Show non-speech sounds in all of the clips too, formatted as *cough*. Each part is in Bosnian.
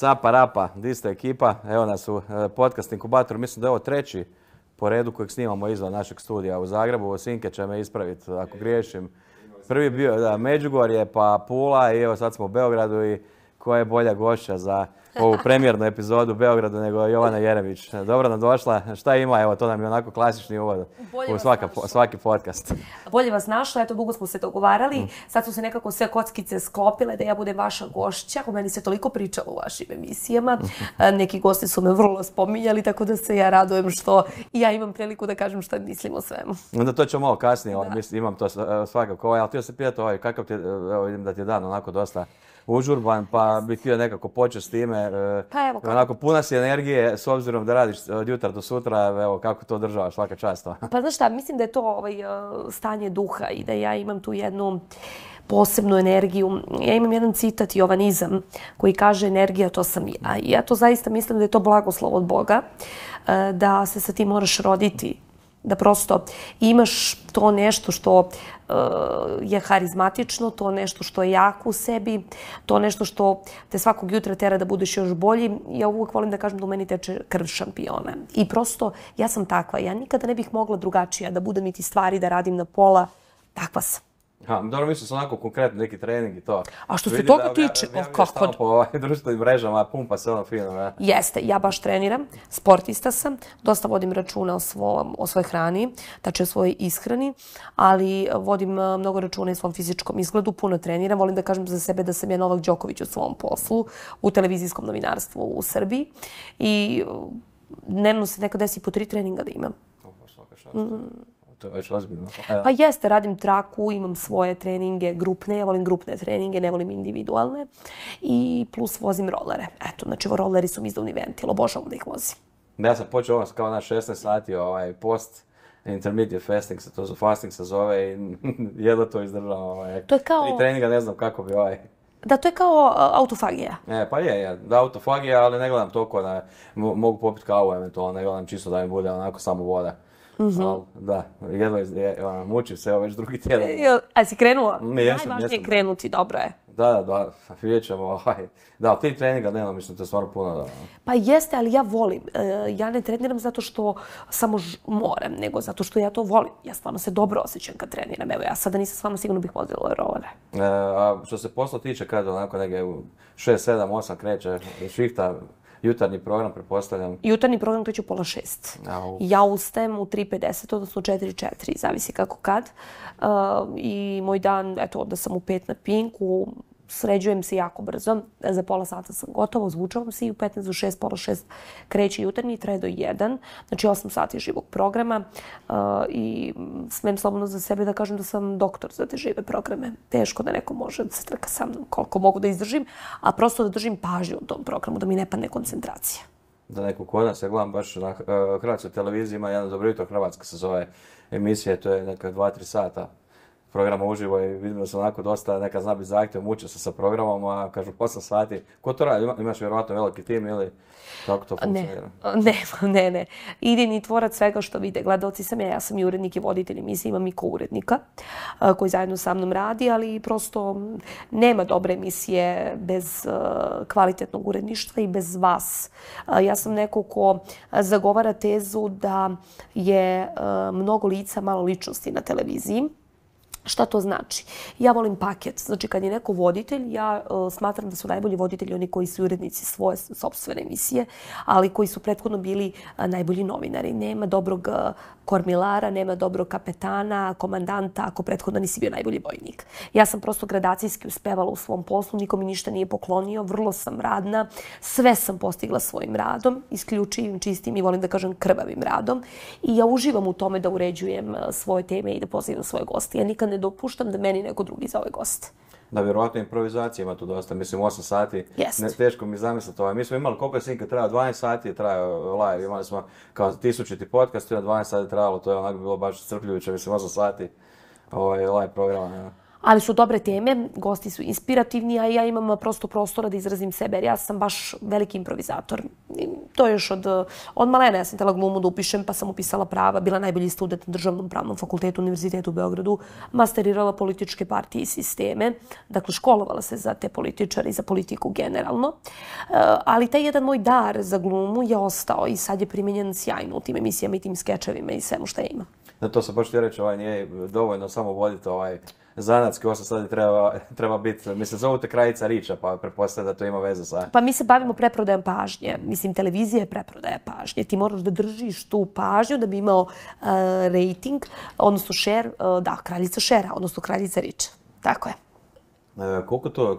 Sapa Rapa, di ste ekipa? Evo nas u e, podcast Inkubator. Mislim da je ovo treći po redu kojeg snimamo izvan našeg studija u Zagrebu. Ovo Sinke će me ispraviti ako griješim. Prvi bio da, Međugorje, pa Pula i evo sad smo u Beogradu i koja je bolja gošća za ovu premijernu epizodu Beograda nego Jovana Jerević. Dobro nam došla. Šta ima? Evo, to nam je onako klasični uvod u svaka, svaki podcast. Bolje vas našla. Eto, dugo smo se dogovarali. Mm. Sad su se nekako sve kockice sklopile da ja budem vaša gošća. U meni se toliko pričalo u vašim emisijama. *laughs* E, neki gosti su me vrlo spominjali, tako da se ja radujem što i ja imam priliku da kažem šta mislim o svemu. Onda to ćemo malo kasnije. Ono, da. imam to e, svakako. Ovaj, ali ti se pitati, ovaj, kakav ti, e, evo, vidim da ti je dan onako dosta užurban, pa bih htio nekako početi s time. E, pa evo kako. Onako, puna si energije s obzirom da radiš e, od jutra do sutra. Evo, kako to državaš svaka časta? Pa znaš šta, mislim da je to ovaj, e, stanje duha i da ja imam tu jednu posebnu energiju. Ja imam jedan citat Jovanizam koji kaže energija to sam ja. I ja to zaista mislim da je to blagoslov od Boga da se sa tim moraš roditi da prosto imaš to nešto što e, je harizmatično, to nešto što je jako u sebi, to nešto što te svakog jutra tera da budeš još bolji. Ja uvijek volim da kažem da u meni teče krv šampiona. I prosto ja sam takva. Ja nikada ne bih mogla drugačija da budem i ti stvari da radim na pola. Takva sam. Ha, dobro, mislim sam onako konkretno neki trening i to. A što se toga tiče, o kako? Ja po ovaj *laughs* društvenim mrežama, pumpa se ono fino, ne? Jeste, ja baš treniram, sportista sam, dosta vodim računa o, svom, o svojoj hrani, tači o svojoj ishrani, ali e, vodim e, mnogo računa i svom fizičkom izgledu, puno treniram, volim da kažem za sebe da sam ja Novak Đoković u svom poslu, u televizijskom novinarstvu u Srbiji i e, nemno se nekad desi po tri treninga da imam. To svaka šta. Mm -hmm to je već ozbiljno. E. Pa jeste, radim traku, imam svoje treninge grupne, ja volim grupne treninge, ne volim individualne. I plus vozim rolere. Eto, znači roleri su mi izdavni ventil, obožavam da ih vozim. Da, ja sam počeo ovaj, kao na 16 sati ovaj post intermediate fasting, to su fasting se zove i *laughs* jedva to izdržao. Ovaj. To je kao... I treninga ne znam kako bi ovaj... Da, to je kao autofagija. E, pa je, je. Da, autofagija, ali ne gledam toliko da mogu popiti kavu eventualno, ne gledam čisto da mi bude onako samo voda. Mm da, jedno je, je, mučim se, evo već drugi tjedan. E, a si krenuo? ja sam, Najvažnije je krenuti, dobro je. Da, da, da, vidjet ćemo. Ovaj. Da, ti treninga dnevno, mislim, to je stvarno puno. Pa jeste, ali ja volim. E, ja ne treniram zato što samo moram, nego zato što ja to volim. Ja stvarno se dobro osjećam kad treniram. Evo, ja sada nisam stvarno sigurno bih vozila ove rolere. a što se posla tiče, kada onako negdje 6, 7, 8 kreće, šifta, jutarnji program, prepostavljam. Jutarnji program kreće u pola šest. Ja ustajem u 3.50, odnosno u 4.4, zavisi kako kad. Uh, I moj dan, eto, onda sam u pet na pinku, sređujem se jako brzo, za pola sata sam gotova, zvučavam se i u 15 do 6, pola 6 kreće jutarnji, traje do 1, znači 8 sati živog programa i smem slobodno za sebe da kažem da sam doktor za te žive programe. Teško da neko može da se trka sa mnom koliko mogu da izdržim, a prosto da držim pažnju u tom programu, da mi ne padne koncentracija. Da neko kod nas, ja gledam baš na uh, Hrvatskoj televiziji, ima jedan dobro jutro, Hrvatska se zove emisija, to je neka 2-3 sata programa uživo i vidim da sam onako dosta neka zna biti zahtjev, mučio sam sa programom, a kažu 8 sati. Ko to radi? Imaš vjerovatno veliki tim ili kako to funkcionira? *laughs* Ne, ne, ne. ni tvorac svega što vide. Gledalci sam ja, ja sam i urednik i voditelj mislim imam i ko urednika koji zajedno sa mnom radi, ali prosto nema dobre emisije bez kvalitetnog uredništva i bez vas. Ja sam neko ko zagovara tezu da je mnogo lica, malo ličnosti na televiziji Šta to znači? Ja volim paket. Znači, kad je neko voditelj, ja uh, smatram da su najbolji voditelji oni koji su urednici svoje sobstvene emisije, ali koji su prethodno bili uh, najbolji novinari. Nema dobrog uh, kormilara, nema dobro kapetana, komandanta, ako prethodno nisi bio najbolji vojnik. Ja sam prosto gradacijski uspevala u svom poslu, nikom mi ništa nije poklonio, vrlo sam radna, sve sam postigla svojim radom, isključivim, čistim i volim da kažem krvavim radom. I ja uživam u tome da uređujem e, svoje teme i da pozivam svoje goste. Ja nikad ne dopuštam da meni neko drugi za zove goste da vjerovatno improvizacija ima tu dosta, mislim 8 sati, yes. ne, teško mi zamisliti ovaj. Mi smo imali koliko je snimka trajao, 12 sati je trajao live, imali smo kao tisućiti podcast, to je 12 sati trebalo, to je onako bilo baš crpljujuće, mislim 8 sati ovaj, live programa. Ja ali su dobre teme, gosti su inspirativni, a ja imam prosto prostora da izrazim sebe, ja sam baš veliki improvizator. I to je još od, od malena, ja sam tela glumu da upišem, pa sam upisala prava, bila najbolji student na državnom pravnom fakultetu Univerzitetu u Beogradu, masterirala političke partije i sisteme, dakle školovala se za te političare i za politiku generalno. E, ali taj jedan moj dar za glumu je ostao i sad je primjenjen sjajno u tim emisijama i tim skečevima i svemu što ja imam. Na to se pošto ja reći, ovaj nije dovoljno samo voditi ovaj zanatski, ovo sad treba, treba biti, mislim, zovu te krajica riča, pa prepostavljam da to ima veze sa... Pa mi se bavimo preprodajom pažnje. Mislim, televizija je preprodaja pažnje. Ti moraš da držiš tu pažnju da bi imao uh, eh, rating, odnosno share, uh, da, kraljica šera, odnosno kraljica riča. Tako je. E, koliko to,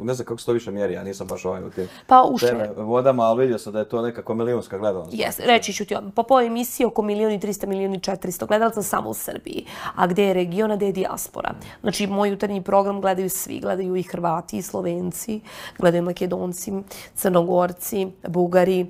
ne znam kako se to više mjeri, ja nisam baš ovaj u tim pa, vodama, ali vidio sam da je to nekako milijunska gledalost. Yes, reći ću ti, pa po emisiji oko milijuni 300, milijuni 400 gledalca samo u Srbiji. A gdje je region, a je diaspora. Znači, moj jutarnji program gledaju svi, gledaju i Hrvati, i Slovenci, gledaju Makedonci, Crnogorci, Bugari,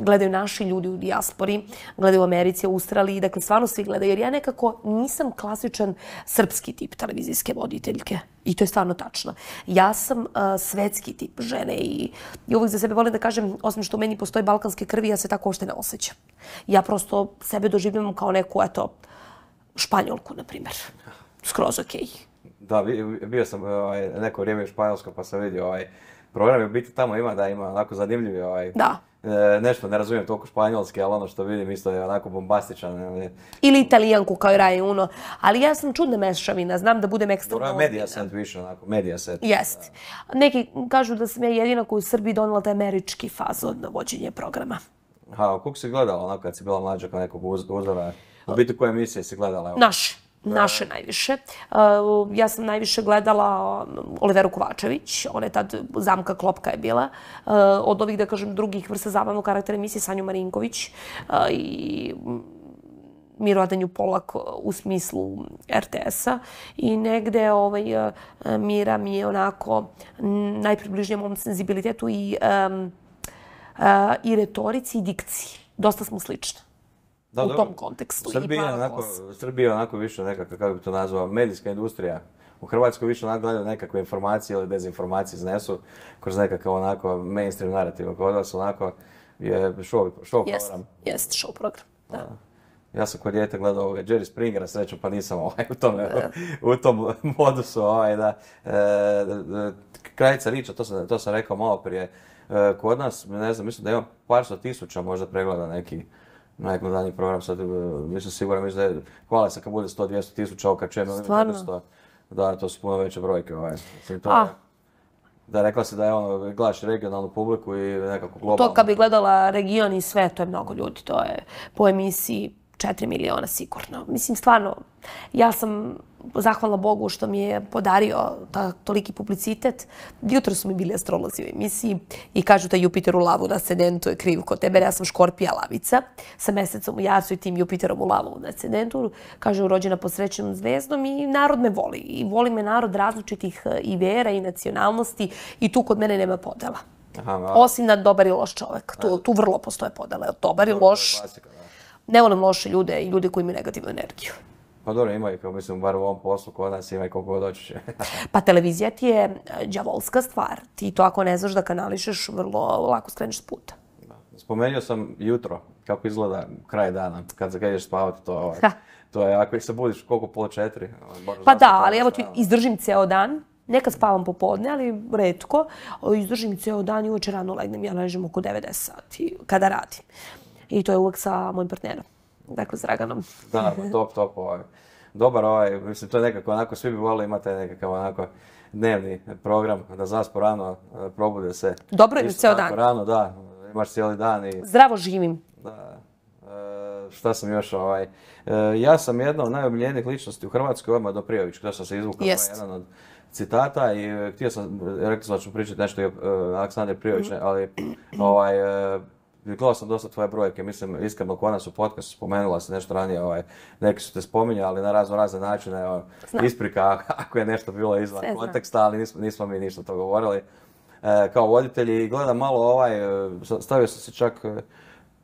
gledaju naši ljudi u diaspori, gledaju u Americi, u Australiji, dakle, stvarno svi gledaju, jer ja nekako nisam klasičan srpski tip televizijske voditeljke. I to je stvarno tačno. Ja sam uh, svetski tip žene i, i uvijek za sebe volim da kažem, osim što u meni postoje balkanske krvi, ja se tako ošte ne osjećam. Ja prosto sebe doživljam kao neku, eto, španjolku, na primjer. Skroz okej. Da, bio sam e, ovaj, neko vrijeme u Španjolskoj pa sam vidio ovaj, program je biti tamo ima da ima onako zanimljivi ovaj, da e, nešto ne razumijem toliko španjolski, ali ono što vidim isto je onako bombastičan. E, Ili italijanku kao i Raje Uno. Ali ja sam čudna mešavina, znam da budem ekstra... Dobro, media set više onako, media set. Jest. Neki kažu da sam ja jedina koja u Srbiji donala taj američki faz od vođenje programa. Ha, a kako si gledala onako kad si bila mlađa kao nekog uzora? U biti koje emisije si gledala? Evo? Naše. Naše najviše. Uh, ja sam najviše gledala um, Oliveru Kovačević, ona je tad zamka Klopka je bila. Uh, od ovih, da kažem, drugih vrsta zabavnog karaktera emisije Sanju Marinković uh, i mm, Miro Adanju Polak u smislu RTS-a. I negde ovaj, Mira mi je onako mm, najpribližnija mom senzibilitetu i, um, i retorici i dikciji. Dosta smo slični da, u dobro. tom kontekstu. Srbija je onako, Srbija onako više nekakva, kako bi to nazvao, medijska industrija. U Hrvatskoj više onako gledaju nekakve informacije ili dezinformacije znesu kroz nekakav onako mainstream narativ. Kod vas onako je show, show yes, program. Jest, show program, da. A. Ja sam kod djete gledao ovoga Jerry Springera, srećo, pa nisam ovaj, u, tom, u tom modusu. Ovaj, da. E, krajica Riča, to sam, to sam rekao malo prije, e, kod nas, ne znam, mislim da ima par sto tisuća možda pregleda neki najgledaniji program sad, mislim e, siguran, mislim da je, hvala se kad bude 100-200 tisuća ovo kad čujemo. Stvarno? Da, da, to su puno veće brojke. Ovaj. To, Da rekla se da je ono, gledaš regionalnu publiku i nekako globalno. To kad bi gledala region i sve, to je mnogo ljudi, to je po emisiji 4 miliona sigurno. Mislim, stvarno, ja sam zahvala Bogu što mi je podario ta, toliki publicitet. Jutro su mi bili astrolozi u emisiji i kažu da Jupiter u lavu na sedentu je kriv kod tebe. Ja sam škorpija lavica sa mesecom u jarcu i tim Jupiterom u lavu na ascendentu. Kažu urođena po srećenom zvezdom i narod me voli. I voli me narod različitih e, i vera i nacionalnosti i tu kod mene nema podela. Aha, Osim na dobar i loš čovek. Tu, tu vrlo postoje podela. Dobar i loš. Ne volim loše ljude i ljude koji imaju negativnu energiju. Pa dobro, imaju, kao mislim, bar u ovom poslu kod nas imaju koliko god hoćeš. pa televizija ti je djavolska e, stvar. Ti to ako ne znaš da kanališeš, vrlo lako skreneš s puta. Spomenio sam jutro, kako izgleda kraj dana, kad zagledeš spavati to. Ovaj, to je, ako se budiš, koliko pola četiri? Ono, pa da, ali evo ti izdržim ceo dan. Nekad spavam popodne, ali redko. Izdržim ceo dan i uveče rano legnem. Ja ležem oko 90 sati kada radim. I to je uvek sa mojim partnerom tako dakle, s Draganom. Da, *laughs* top, top. Ovaj. Dobar ovaj, mislim, to je nekako onako, svi bi volili imati nekakav onako dnevni program da zaspo rano, e, probude se. Dobro je ceo dan. Rano, da, imaš cijeli dan. I... Zdravo živim. Da, E, šta sam još ovaj... E, ja sam jedna od najomiljenijih ličnosti u Hrvatskoj, ovaj do Prijović, kada sam se izvukao, yes. Ovaj, jedan od citata i e, htio sam, rekli sam da ću pričati nešto i uh, Aleksandar Prijović, mhm. ali ovaj, uh, gledao sam dosta tvoje brojke, mislim, iskreno, kona su podcast, spomenula se nešto ranije, ovaj, neki su te spominjali, ali na razno razne načine, ovaj, isprika *laughs* ako je nešto bilo izvan Sve konteksta, ali nismo, nismo mi ništa to govorili. E, kao voditelji, gledam malo ovaj, e, stavio sam se čak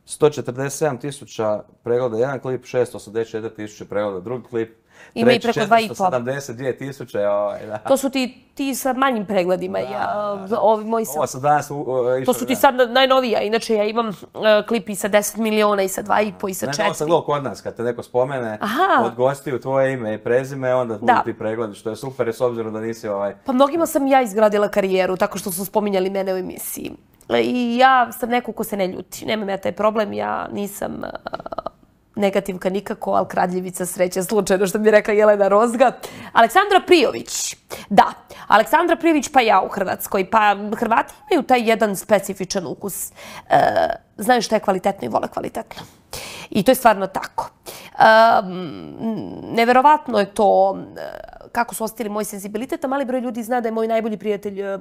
147 e, tisuća pregleda, jedan klip, 684 tisuće pregleda, drugi klip, Ima i preko 2,5. 472 tisuće. Ovaj, to su ti, ti sa manjim pregledima. Da, ja, da, ovaj, ovi moji sa... Ovo su danas... Uh, išto, to su ti sad najnovija. Inače, ja imam uh, klip sa 10 miliona, i sa 2,5, i, sa 4. Ne, ovo sam gledao kod nas, kad te neko spomene, Aha. od gosti u tvoje ime i prezime, onda da. ti pregledi, što je super, s obzirom da nisi ovaj... Pa mnogima sam ja izgradila karijeru, tako što su spominjali mene u emisiji. E, I ja sam neko ko se ne ljuti. Nemam ja taj problem, ja nisam... Uh, negativka nikako, ali kradljivica sreće slučajno, što bi rekla Jelena Rozga. Aleksandra Prijović. Da, Aleksandra Prijović pa ja u Hrvatskoj. Pa Hrvati imaju taj jedan specifičan ukus. E, znaju što je kvalitetno i vole kvalitetno. I to je stvarno tako. E, neverovatno je to e, kako su ostali moji senzibilitet, a mali broj ljudi zna da je moj najbolji prijatelj e, e,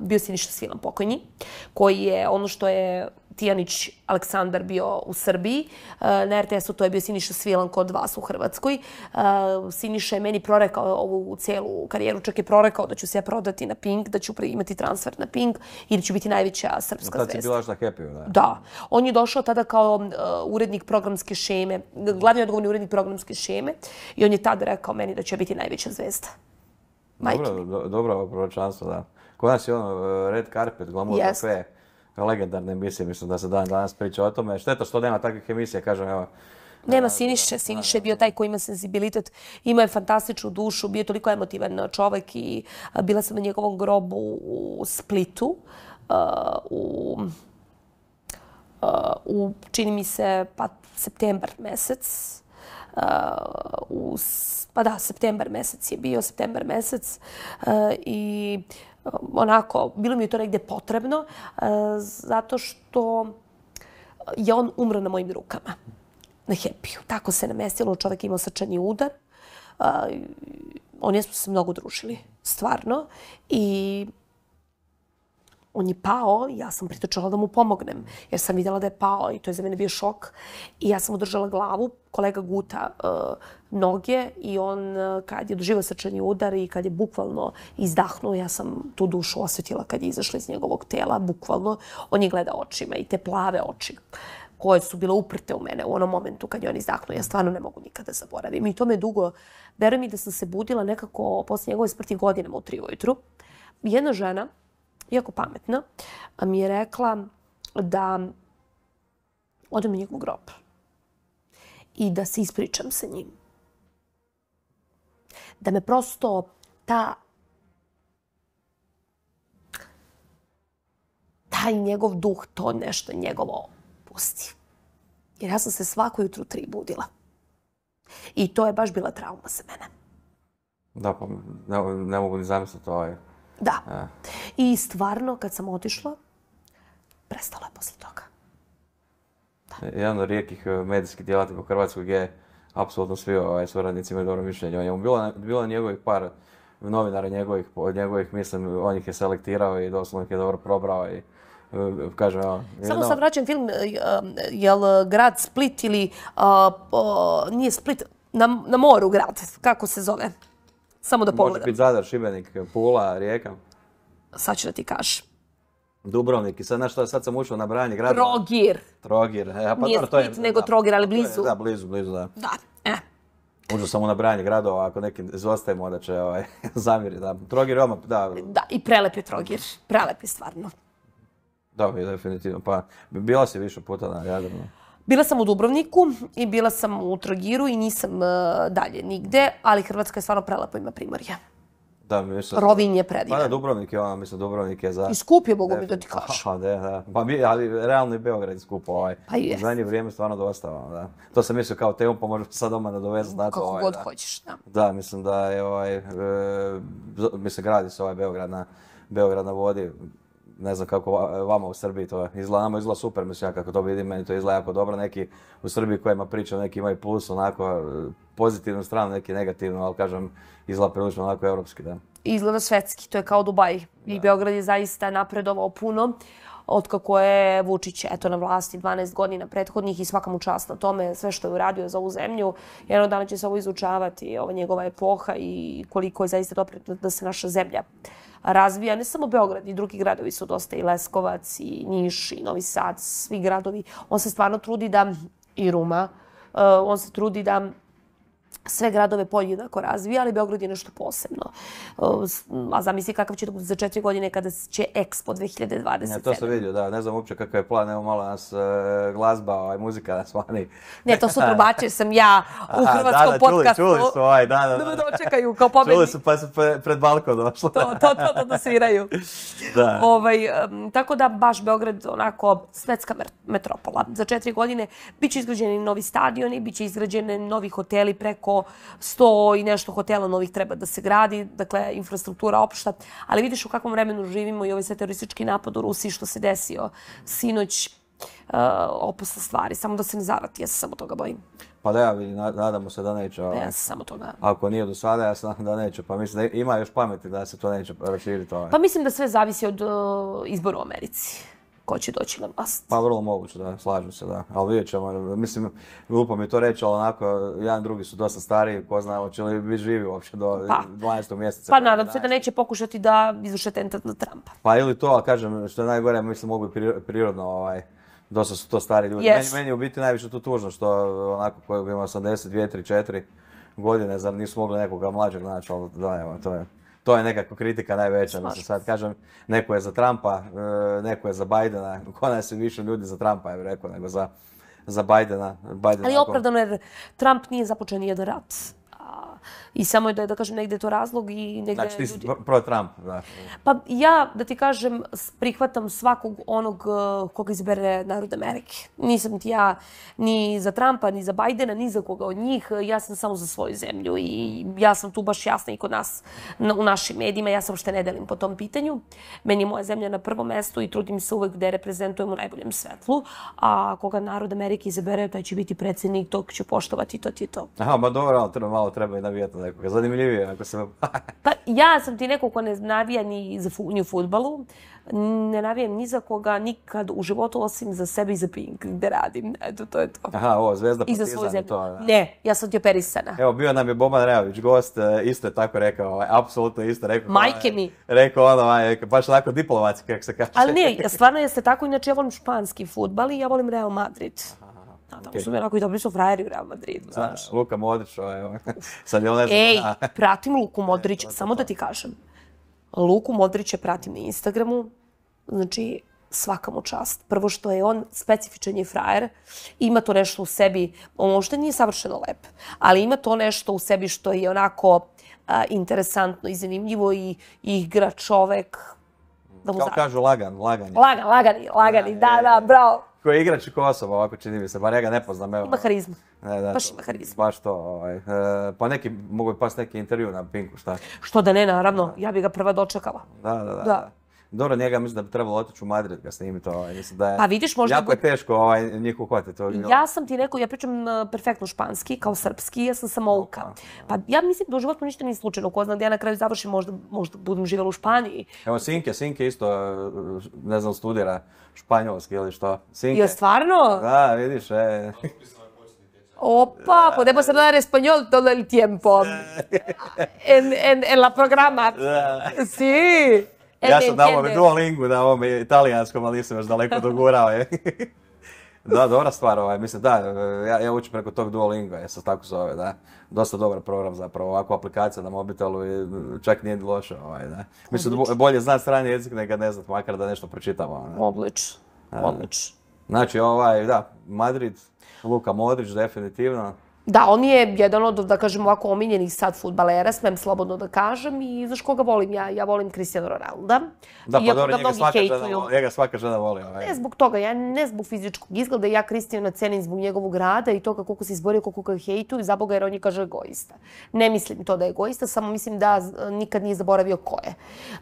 bio Siniša Svilan, pokojni, koji je ono što je Tijanić Aleksandar bio u Srbiji. E, na RTS-u to je bio Siniša Svilan kod vas u Hrvatskoj. E, Siniša je meni prorekao ovu celu karijeru. Čak je prorekao da ću se ja prodati na Pink, da ću imati transfer na Pink i da ću biti najveća srpska zvesta. Tad si bila šta happy, da? Da. On je došao tada kao e, urednik programske šeme, glavni odgovorni urednik programske šeme i on je tada rekao meni da ću biti najveća zvesta. Dobro, Dobro, do, dobro, prvo da. Kod nas je ono red carpet, glamour, yes. sve legendarne emisije, mislim da se dan danas priča o tome. Šteta što nema takvih emisija, kažem, evo, Nema Siniše. Siniše je bio taj koji ima senzibilitet, imao je fantastičnu dušu, bio je toliko emotivan čovjek i bila sam na njegovom grobu u Splitu. U, u, čini mi se, pa, septembar mesec. U, pa da, septembar mesec je bio, septembar mesec. I onako, bilo mi je to negde potrebno, e, zato što je on umro na mojim rukama, na hepiju. Tako se namestilo, čovjek imao srčani udar. E, oni smo se mnogo družili, stvarno. I on je pao i ja sam pritočala da mu pomognem jer sam vidjela da je pao i to je za mene bio šok. I ja sam održala glavu, kolega guta uh, noge i on uh, kad je doživao srčani udar i kad je bukvalno izdahnuo, ja sam tu dušu osjetila kad je izašla iz njegovog tela, bukvalno, on je gleda očima i te plave oči koje su bile uprte u mene u onom momentu kad je on izdahnuo. Ja stvarno ne mogu nikada zaboraviti. I to me dugo, veruj mi da sam se budila nekako posle njegove smrti godinama u tri ujutru. Jedna žena jako pametna, mi je rekla da odem u njegov grob i da se ispričam sa njim. Da me prosto ta taj njegov duh, to nešto njegovo pusti. Jer ja sam se svako jutro tri budila. I to je baš bila trauma za mene. Da, pa ne, ne mogu ni zamisliti ovaj Da. I stvarno, kad sam otišla, prestala je posle toga. Da. E, jedan od rijekih e, medijskih djelatnika u Hrvatskoj je apsolutno svi ovaj, suradnici imaju dobro mišljenje o njemu. Bilo, bilo njegovih par novinara, njegovih, njegovih, mislim, on ih je selektirao i doslovno ih je dobro probrao i e, kažem, evo. Samo sam vraćam film, je li grad Split ili a, nije Split, na, na moru grad, kako se zove? Samo da pogledam. Može biti Zadar, Šibenik, Pula, Rijeka. Sad ću da ti kažem. Dubrovnik i sad, znaš što, sad sam ušao na branje grada. Trogir. Trogir. E, pa, Nije dobro, to je, nego da, Trogir, ali blizu. Da, blizu, blizu, da. Da. E. Uđu samo na branje gradova, ako nekim izostajemo, onda će ovaj, *laughs* zamiriti. Da. Trogir, je ovom, da. Da, i prelep je Trogir. Prelep je stvarno. Da, definitivno. Pa, bila si više puta na Jadrnu. Bila sam u Dubrovniku i bila sam u Trogiru i nisam e, dalje nigde, ali Hrvatska je stvarno prelepo ima primorje. Da, mislim, Rovin je predivan. Pa da, Dubrovnik je ona, mislim, Dubrovnik je za... I skup je, mogu mi da ti kažu. Pa, da, da. Pa, mi, ali realno i Beograd je skup ovaj. Pa je. U zadnje vrijeme stvarno dosta ono, da. To sam mislio kao temu, pa možda sad doma da dovezu na to. Kako ovaj, god da. hoćeš, da. Da, mislim da je ovaj... E, mislim, gradi se ovaj Beograd na, Beograd na vodi ne znam kako vama u Srbiji to izgleda, nama izgleda super, mislim ja kako to vidim, meni to izgleda jako dobro, neki u Srbiji kojima pričam, neki imaju plus, onako e, pozitivnu stranu, neki negativnu, ali kažem, izgleda prilično onako evropski, da. Izgleda svetski, to je kao Dubaj da. i Beograd je zaista napredovao puno otkako je Vučić eto, na vlasti 12 godina prethodnih i svakam čast na tome sve što je uradio za ovu zemlju. Jednog dana će se ovo izučavati, ova njegova epoha i koliko je zaista dobro da se naša zemlja razvija ne samo Beograd i drugi gradovi su dosta i Leskovac i Niš i Novi Sad, svi gradovi. On se stvarno trudi da i Ruma, e, on se trudi da sve gradove podjednako razvija, ali Beograd je nešto posebno. A zamisli kakav će to biti za četiri godine kada će Expo 2027. Ja, to sam vidio, da. Ne znam uopće kakav je plan. Evo malo nas e, glazba, ovaj, muzika nas vani. Ne, to su probače, *laughs* sam ja u hrvatskom podcastu. Da, da, čuli, čuli su ovaj, da, da, da. Da, da, očekaju kao pobjeni. Čuli su pa su pred balkon došli. To, to, to, to, to *laughs* sviraju. Da. Ovaj, tako da baš Beograd onako svetska metropola. Za četiri godine biće izgrađeni novi stadioni, biće izgrađeni novi hoteli preko sto i nešto hotela novih treba da se gradi, dakle, infrastruktura opšta. Ali vidiš u kakvom vremenu živimo i ovaj sve teroristički napad u Rusiji što se desio sinoć, uh, opasne stvari, samo da se ne zavrati, ja se samo toga bojim. Pa da, ja vidim, nadamo se da neće. Ovaj, ja samo to nadam. Ako nije do sada, ja se nadam da neće. Pa mislim da ima još pameti da se to neće raširiti. Ovaj. Pa mislim da sve zavisi od uh, eh, izboru u Americi ko će doći na vlast. Pa vrlo moguće da, slažem se da. Ali vidjet ćemo, mislim, glupo mi to reći, ali onako, jedan drugi su dosta stari, ko zna, će li biti živi uopće do pa. 12. mjeseca. Pa nadam se da neće pokušati da izvrše tentat na Trumpa. Pa ili to, ali kažem, što je najgore, mislim, mogu prirodno ovaj, Dosta su to stari ljudi. Yes. Meni, meni je u biti najviše to tužno što onako koji ima 80, 2, 3, 4 godine, zar nisu mogli nekoga mlađeg naći, ali da, evo, to je to je nekako kritika najveća, da se sad kažem, neko je za Trumpa, e, neko je za Bajdena, *laughs* ko ne više ljudi za Trumpa, ja bih rekao, nego za, za Bajdena. Bajdena Ali opravdano je, Trump nije započeo ni jedan rat. I samo je da, da kažem negde to razlog i negde znači, ljudi... Znači ti si pro Trump? Da. Pa ja, da ti kažem, prihvatam svakog onog eh, koga izbere narod Amerike. Nisam ti ja ni za Trumpa, ni za Bajdena, ni za koga od njih. Ja sam samo za svoju zemlju i ja sam tu baš jasna i kod nas na, u našim medijima. Ja sam uopšte ne delim po tom pitanju. Meni je moja zemlja na prvom mestu i trudim se uvek da je reprezentujem u najboljem svetlu. A koga narod Amerike izabere, taj će biti predsednik, to će poštovati, to ti je to. Aha, ma dobro, ali malo treba i navijen navija to nekoga. Zanimljivije ako se... *laughs* pa ja sam ti neko ko ne navija ni, za fu, ni u futbalu. Ne navijem ni za koga nikad u životu osim za sebe i za Pink gde radim. Eto, to je to. Aha, ovo, Zvezda I Partizan to. Da. Ne, ja sam ti operisana. Evo, bio nam je Boban Reović, gost, e, isto je tako rekao, ovaj, apsolutno isto rekao. Majke mi! Rekao ono, ovaj, e, baš onako diplomatski, kako se kaže. Ali ne, stvarno jeste tako, inače ja volim španski futbal i ja volim Real Madrid. Aha. Da, tamo su okay. mi onako i dobri su frajeri u Real Madridu, znaš. Luka Modrić, evo. Ovaj, ovaj, *laughs* sad je on ne znam. Ej, da. *laughs* pratim Luku Modrić, e, samo da ti kažem. Luku Modrića pratim na Instagramu. Znači, svaka mu čast. Prvo što je on specifičan je frajer, ima to nešto u sebi, on možda nije savršeno lep, ali ima to nešto u sebi što je onako a, interesantno i zanimljivo i, i igra čovek. Da Kao zavim. kažu, lagan, lagan. Lagan, lagan, lagan, da, da bravo koji je igrač Kosova, ovako čini mi se, bar ja ga ne poznam. Ima harizma. Ne, da, baš ima harizma. Baš to. Ovaj. E, pa neki, mogu bi pas neki intervju na Pinku, šta? Što da ne, naravno, da. ja bih ga prva dočekala. Da, da, da. da. Dobro, njega mislim da bi trebalo otići u Madrid ga snimiti. Ovaj. Mislim da je pa vidiš, možda jako je teško ovaj, njih uhvatiti. Ovaj. Ja sam ti rekao, ja pričam eh, perfektno španski, kao srpski, ja sam samo uka. Pa ja mislim da u životu ništa nije slučajno. Ko zna gdje ja na kraju završim, možda, možda budem živjela u Španiji. Evo, Sinke, Sinke isto, eh, ne znam, studira španjolski ili što. Sinke. Ja, stvarno? Da, vidiš. E. Opa, podemos hablar español todo el tiempo. *laughs* En, en, en la programa. Sí. Sí ja sam na ovom Duolingu, na ovom italijanskom, ali nisam još daleko dogurao. Je. *laughs* da, dobra stvar, ovaj. mislim, da, ja, ja učim preko tog Duolingo, je se tako zove, da. Dosta dobar program zapravo, ovakva aplikacija na mobitelu i čak nije loša, ovaj, da. Mislim, Oblič. bolje znat strani jezik nego ne znat, makar da nešto pročitamo. Ono, ne. Odlično, odlično. Znači, ovaj, da, Madrid, Luka Modrić, definitivno. Da, on je jedan od, da kažem, ovako omiljenih sad futbalera, smem slobodno da kažem. I znaš koga volim ja? Ja volim Cristiano Ronaldo. Da, pa Iako dobro, njega svaka, hejtuju, žena, njega svaka žena voli. Ovaj. Ne zbog toga, ja ne zbog fizičkog izgleda. Ja Cristiano cenim zbog njegovog rada i toga koliko se izborio, koliko ga hejtu. I Boga jer on je kaže egoista. Ne mislim to da je egoista, samo mislim da e, nikad nije zaboravio ko je.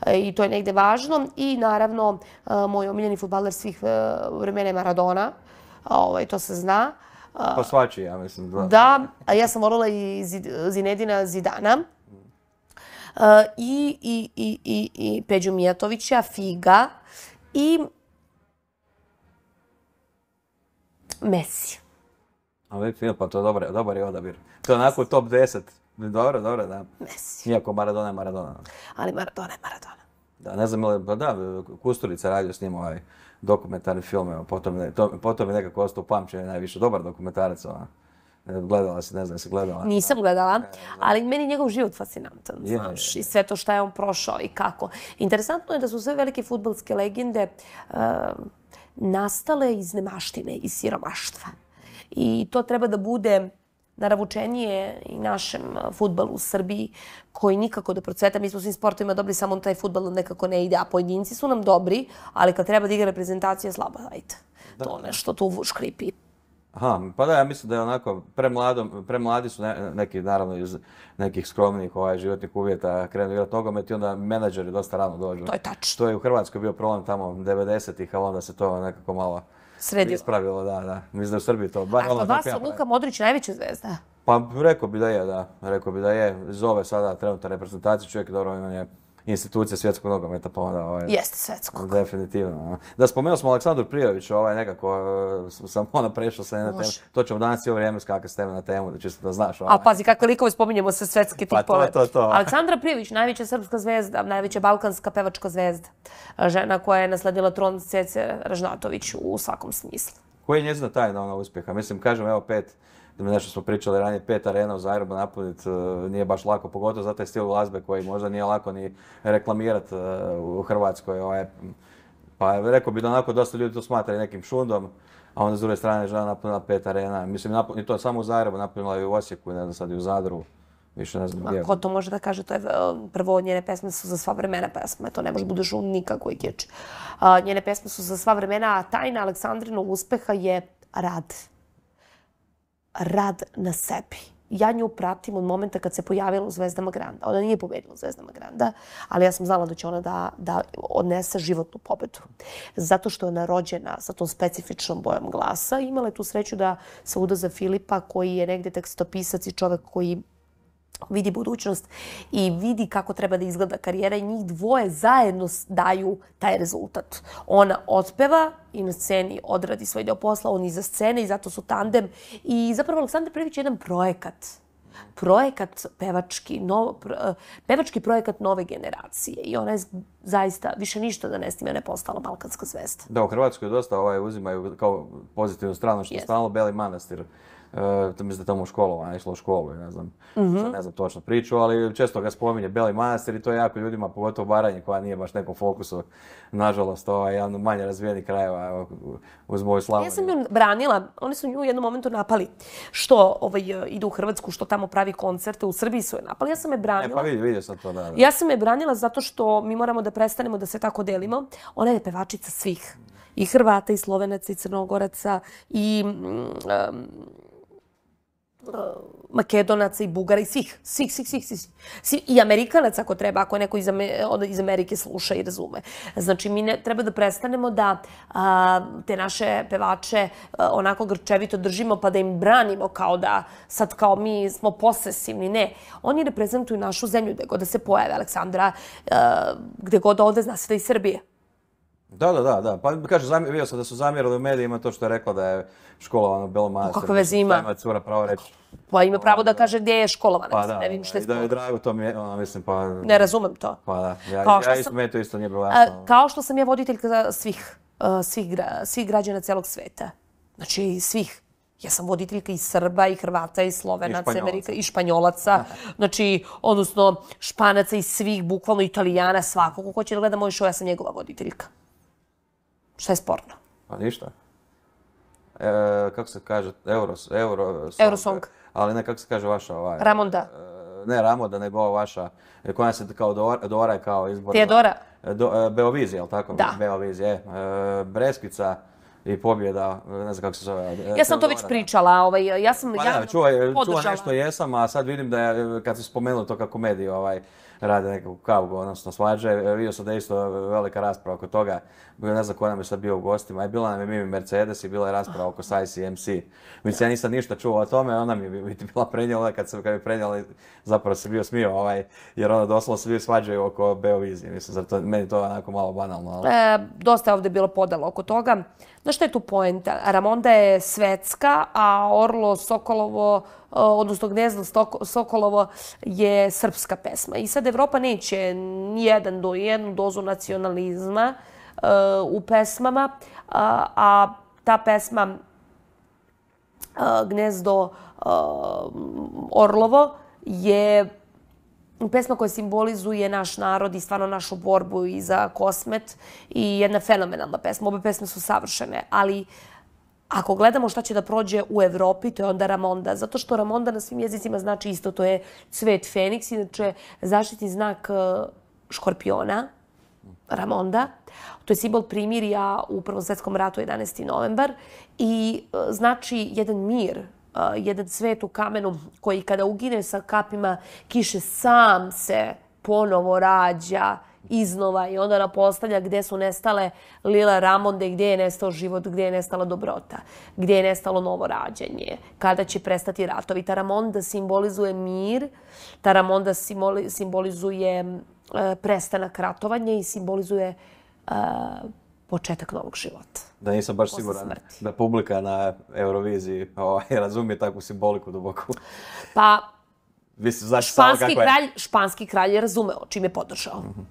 E, I to je negde važno. I naravno, e, moj omiljeni futbaler svih vremena je Maradona. Ovaj, to se zna. Pa svači, ja mislim. Da, da a ja sam volila i Zinedina Zidana. Uh, i, i, i, i, i Peđu Mijatovića, Figa i Messi. A već pa to dobar, dobar je odabir. To je onako top 10. Dobro, dobro, da. Messi. Iako Maradona je Maradona. Ali Maradona je Maradona. Da, ne znam, ali, pa da, Kusturica radio s njim ovaj, dokumentarni film, evo, potom, to, potom je nekako ostao pamćenje najviše dobar dokumentarac, ona. Gledala si, ne znam, si gledala. Nisam gledala, ali meni je njegov život fascinantan, je, znaš, je. i sve to šta je on prošao i kako. Interesantno je da su sve velike futbalske legende uh, nastale iz nemaštine, iz siromaštva. I to treba da bude naravučenije i našem futbalu u Srbiji koji nikako da procveta. Mi smo svim sportovima dobri, samo taj futbal nekako ne ide, a pojedinci su nam dobri, ali kad treba da igra reprezentacija, slaba, ajte. Da. To nešto tu škripi. Aha, pa da, ja mislim da je onako, premlado, premladi su ne, neki, naravno, iz nekih skromnih ovaj, životnih uvjeta krenu igrati nogomet i onda menadžeri dosta rano dođu. To je tačno. To je u Hrvatskoj bio problem tamo 90-ih, ali onda se to nekako malo sredio. ispravilo, da, da. Mislim da u Srbiji to baš. A ono vas je Luka Modrić najveća zvezda? Pa rekao bi da je, da. Rekao bi da je. Zove sada trenutna reprezentacija čovjek, dobro, on je institucija svjetskog nogometa pa onda ovaj jeste svjetskog definitivno da spomenuo smo Aleksandru Prijović ovaj nekako e, sam ona prešao sa na teme to ćemo danas i vrijeme skakati s teme na temu da čisto da znaš ovaj. a pazi kako likove spominjemo sa svjetske pa, tipove to, to, to. Aleksandra Prijović najveća srpska zvezda najveća balkanska pevačka zvezda žena koja je nasledila tron Cece Ražnatović u svakom smislu koja je njezina tajna ona uspjeha mislim kažem evo pet da me nešto smo pričali ranije, pet arena u Zagrebu napunit e, nije baš lako, pogotovo zato je stil glazbe koji možda nije lako ni reklamirati e, u Hrvatskoj. Ovaj, pa rekao bi da onako dosta ljudi to smatra nekim šundom, a onda s druge strane je žena napunila pet arena. Mislim, napun, i to samo u Zagrebu, napunila i u Osijeku, ne znam sad i u Zadru. Više ne znam gdje. Ko to može da kaže, to je e, prvo njene pesme su za sva vremena pesme, to ne može budeš u nikakoj kječi. Njene pesme su za sva vremena, a tajna Aleksandrinog uspeha je rad rad na sebi. Ja nju pratim od momenta kad se pojavila u Zvezdama Granda. Ona nije pobedila u Zvezdama Granda, ali ja sam znala da će ona da, da odnese životnu pobedu. Zato što je ona rođena sa tom specifičnom bojom glasa. Imala je tu sreću da se uda za Filipa koji je negde tekstopisac i čovek koji vidi budućnost i vidi kako treba da izgleda karijera i njih dvoje zajedno daju taj rezultat. Ona otpeva i na sceni odradi svoj deo posla, on iza scene i zato su tandem. I zapravo Aleksandar Prević je jedan projekat projekat pevački, novo, eh, pevački projekat nove generacije i ona je zaista više ništa da ne snima, ne postala balkanska zvesta. Da, u Hrvatskoj je dosta ovaj, uzimaju kao pozitivnu stranu što je yes. stalno Beli manastir. Uh, mislim da tamo u školu, ona išla u školu, ne znam, mm -hmm. ne znam točno priču, ali često ga spominje Beli Manastir i to je jako ljudima, pogotovo Baranje koja nije baš nekom fokusu, nažalost, ovaj, jedan manje razvijeni krajeva uz moju slavu. Ja sam ju branila, oni su nju u jednom momentu napali, što ovaj, idu u Hrvatsku, što tamo pravi koncerte, u Srbiji su je napali, ja sam je branila. E, pa vidi, vidio sam to, da, Ja sam je branila zato što mi moramo da prestanemo da se tako delimo. Ona je pevačica svih. I Hrvata, i Slovenaca, i Crnogoraca, i mm, makedonaca i bugara i svih, svih, svih, svih, svih, svih. I amerikanaca ako treba, ako neko iz, iz Amerike sluša i razume. Znači, mi ne, treba da prestanemo da te naše pevače onako grčevito držimo pa da im branimo kao da sad kao mi smo posesivni. Ne. Oni reprezentuju našu zemlju gde god da se pojave Aleksandra, gdje gde god ode, zna se da i Srbije. Da, da, da, da. Pa mi kaže, zamir, bio sam da su zamjerili u medijima to što je rekla da je školovana u Belom Kako vezi ima? Ima cura pravo reći. Pa ima pravo da pa, kaže gdje je školovana. Pa da, ne vidim što je da, da je drago to mi je, ona, mislim, pa... Ne razumem to. Pa da, ja, kao što ja isto, sam, isto nije bilo jasno. Pa- kao što sam ja voditeljka svih, e, svih, gra, svih građana celog sveta. Znači, i svih. Ja sam voditeljka i Srba, i Hrvata, i Slovenaca, i Amerika, i Španjolaca. *laughs* Znači, odnosno, Španaca i svih, bukvalno Italijana, svakog ko će da gleda moj show, ja sam njegova voditeljka šta je sporno? Pa ništa. E, kako se kaže, Euros, Euro, song. Eurosong. Ali ne, kako se kaže vaša ovaj... Ramonda. E, ne, Ramonda, nego ova vaša, e, koja se kao Dora, Dora je kao izbor. Teodora. E, do, e, Beovizija, jel tako? Da. Beovizija, e, Breskica i pobjeda, ne znam kako se zove. E, ja sam to već pričala, ovaj, ja sam pa ne, ja čuva, čuva nešto jesam, a sad vidim da je, kad si spomenuo to kako mediju, ovaj, rade nekakvu kavu, odnosno svađa. E, vidio sam da je isto velika rasprava oko toga. Ne znam ko nam je sad bio u gostima. Je bila nam je Mimi Mercedes i bila je rasprava oko Sajs i MC. Mislim, ja nisam ništa čuo o tome. Ona mi je bila prenijela kad sam mi prenijela. Zapravo se bio smio ovaj, jer onda doslovno se bio svađaju oko Beovizije. Mislim, zato meni to je onako malo banalno. Ali... E, dosta je ovdje bilo podalo oko toga. Znaš što je tu poenta? Ramonda je svetska, a Orlo Sokolovo odnosno Gnezdo Sokolovo je srpska pesma. I sad Evropa neće jedan do jednu dozu nacionalizma e, u pesmama, a ta pesma e, Gnezdo e, Orlovo je pesma koja simbolizuje naš narod i stvarno našu borbu i za kosmet i jedna fenomenalna pesma. Obe pesme su savršene, ali Ako gledamo šta će da prođe u Evropi, to je onda Ramonda. Zato što Ramonda na svim jezicima znači isto, to je cvet Feniks, inače zaštitni znak e, škorpiona, Ramonda. To je simbol primirja u Prvom svjetskom ratu 11. novembar i e, znači jedan mir, e, jedan cvet u kamenu koji kada ugine sa kapima kiše sam se ponovo rađa iznova i onda ona postavlja gdje su nestale Lila Ramonde, gdje je nestao život, gdje je nestala dobrota, gdje je nestalo novo rađenje, kada će prestati ratovi. Ta Ramonda simbolizuje mir, ta Ramonda simbolizuje e, prestanak ratovanja i simbolizuje e, početak novog života. Da nisam baš Posle siguran da publika na Euroviziji ovaj, *laughs* razumije takvu simboliku duboku. Pa, Mislim, znaš španski, kralj, španski je razumeo čim je podržao. Mm -hmm.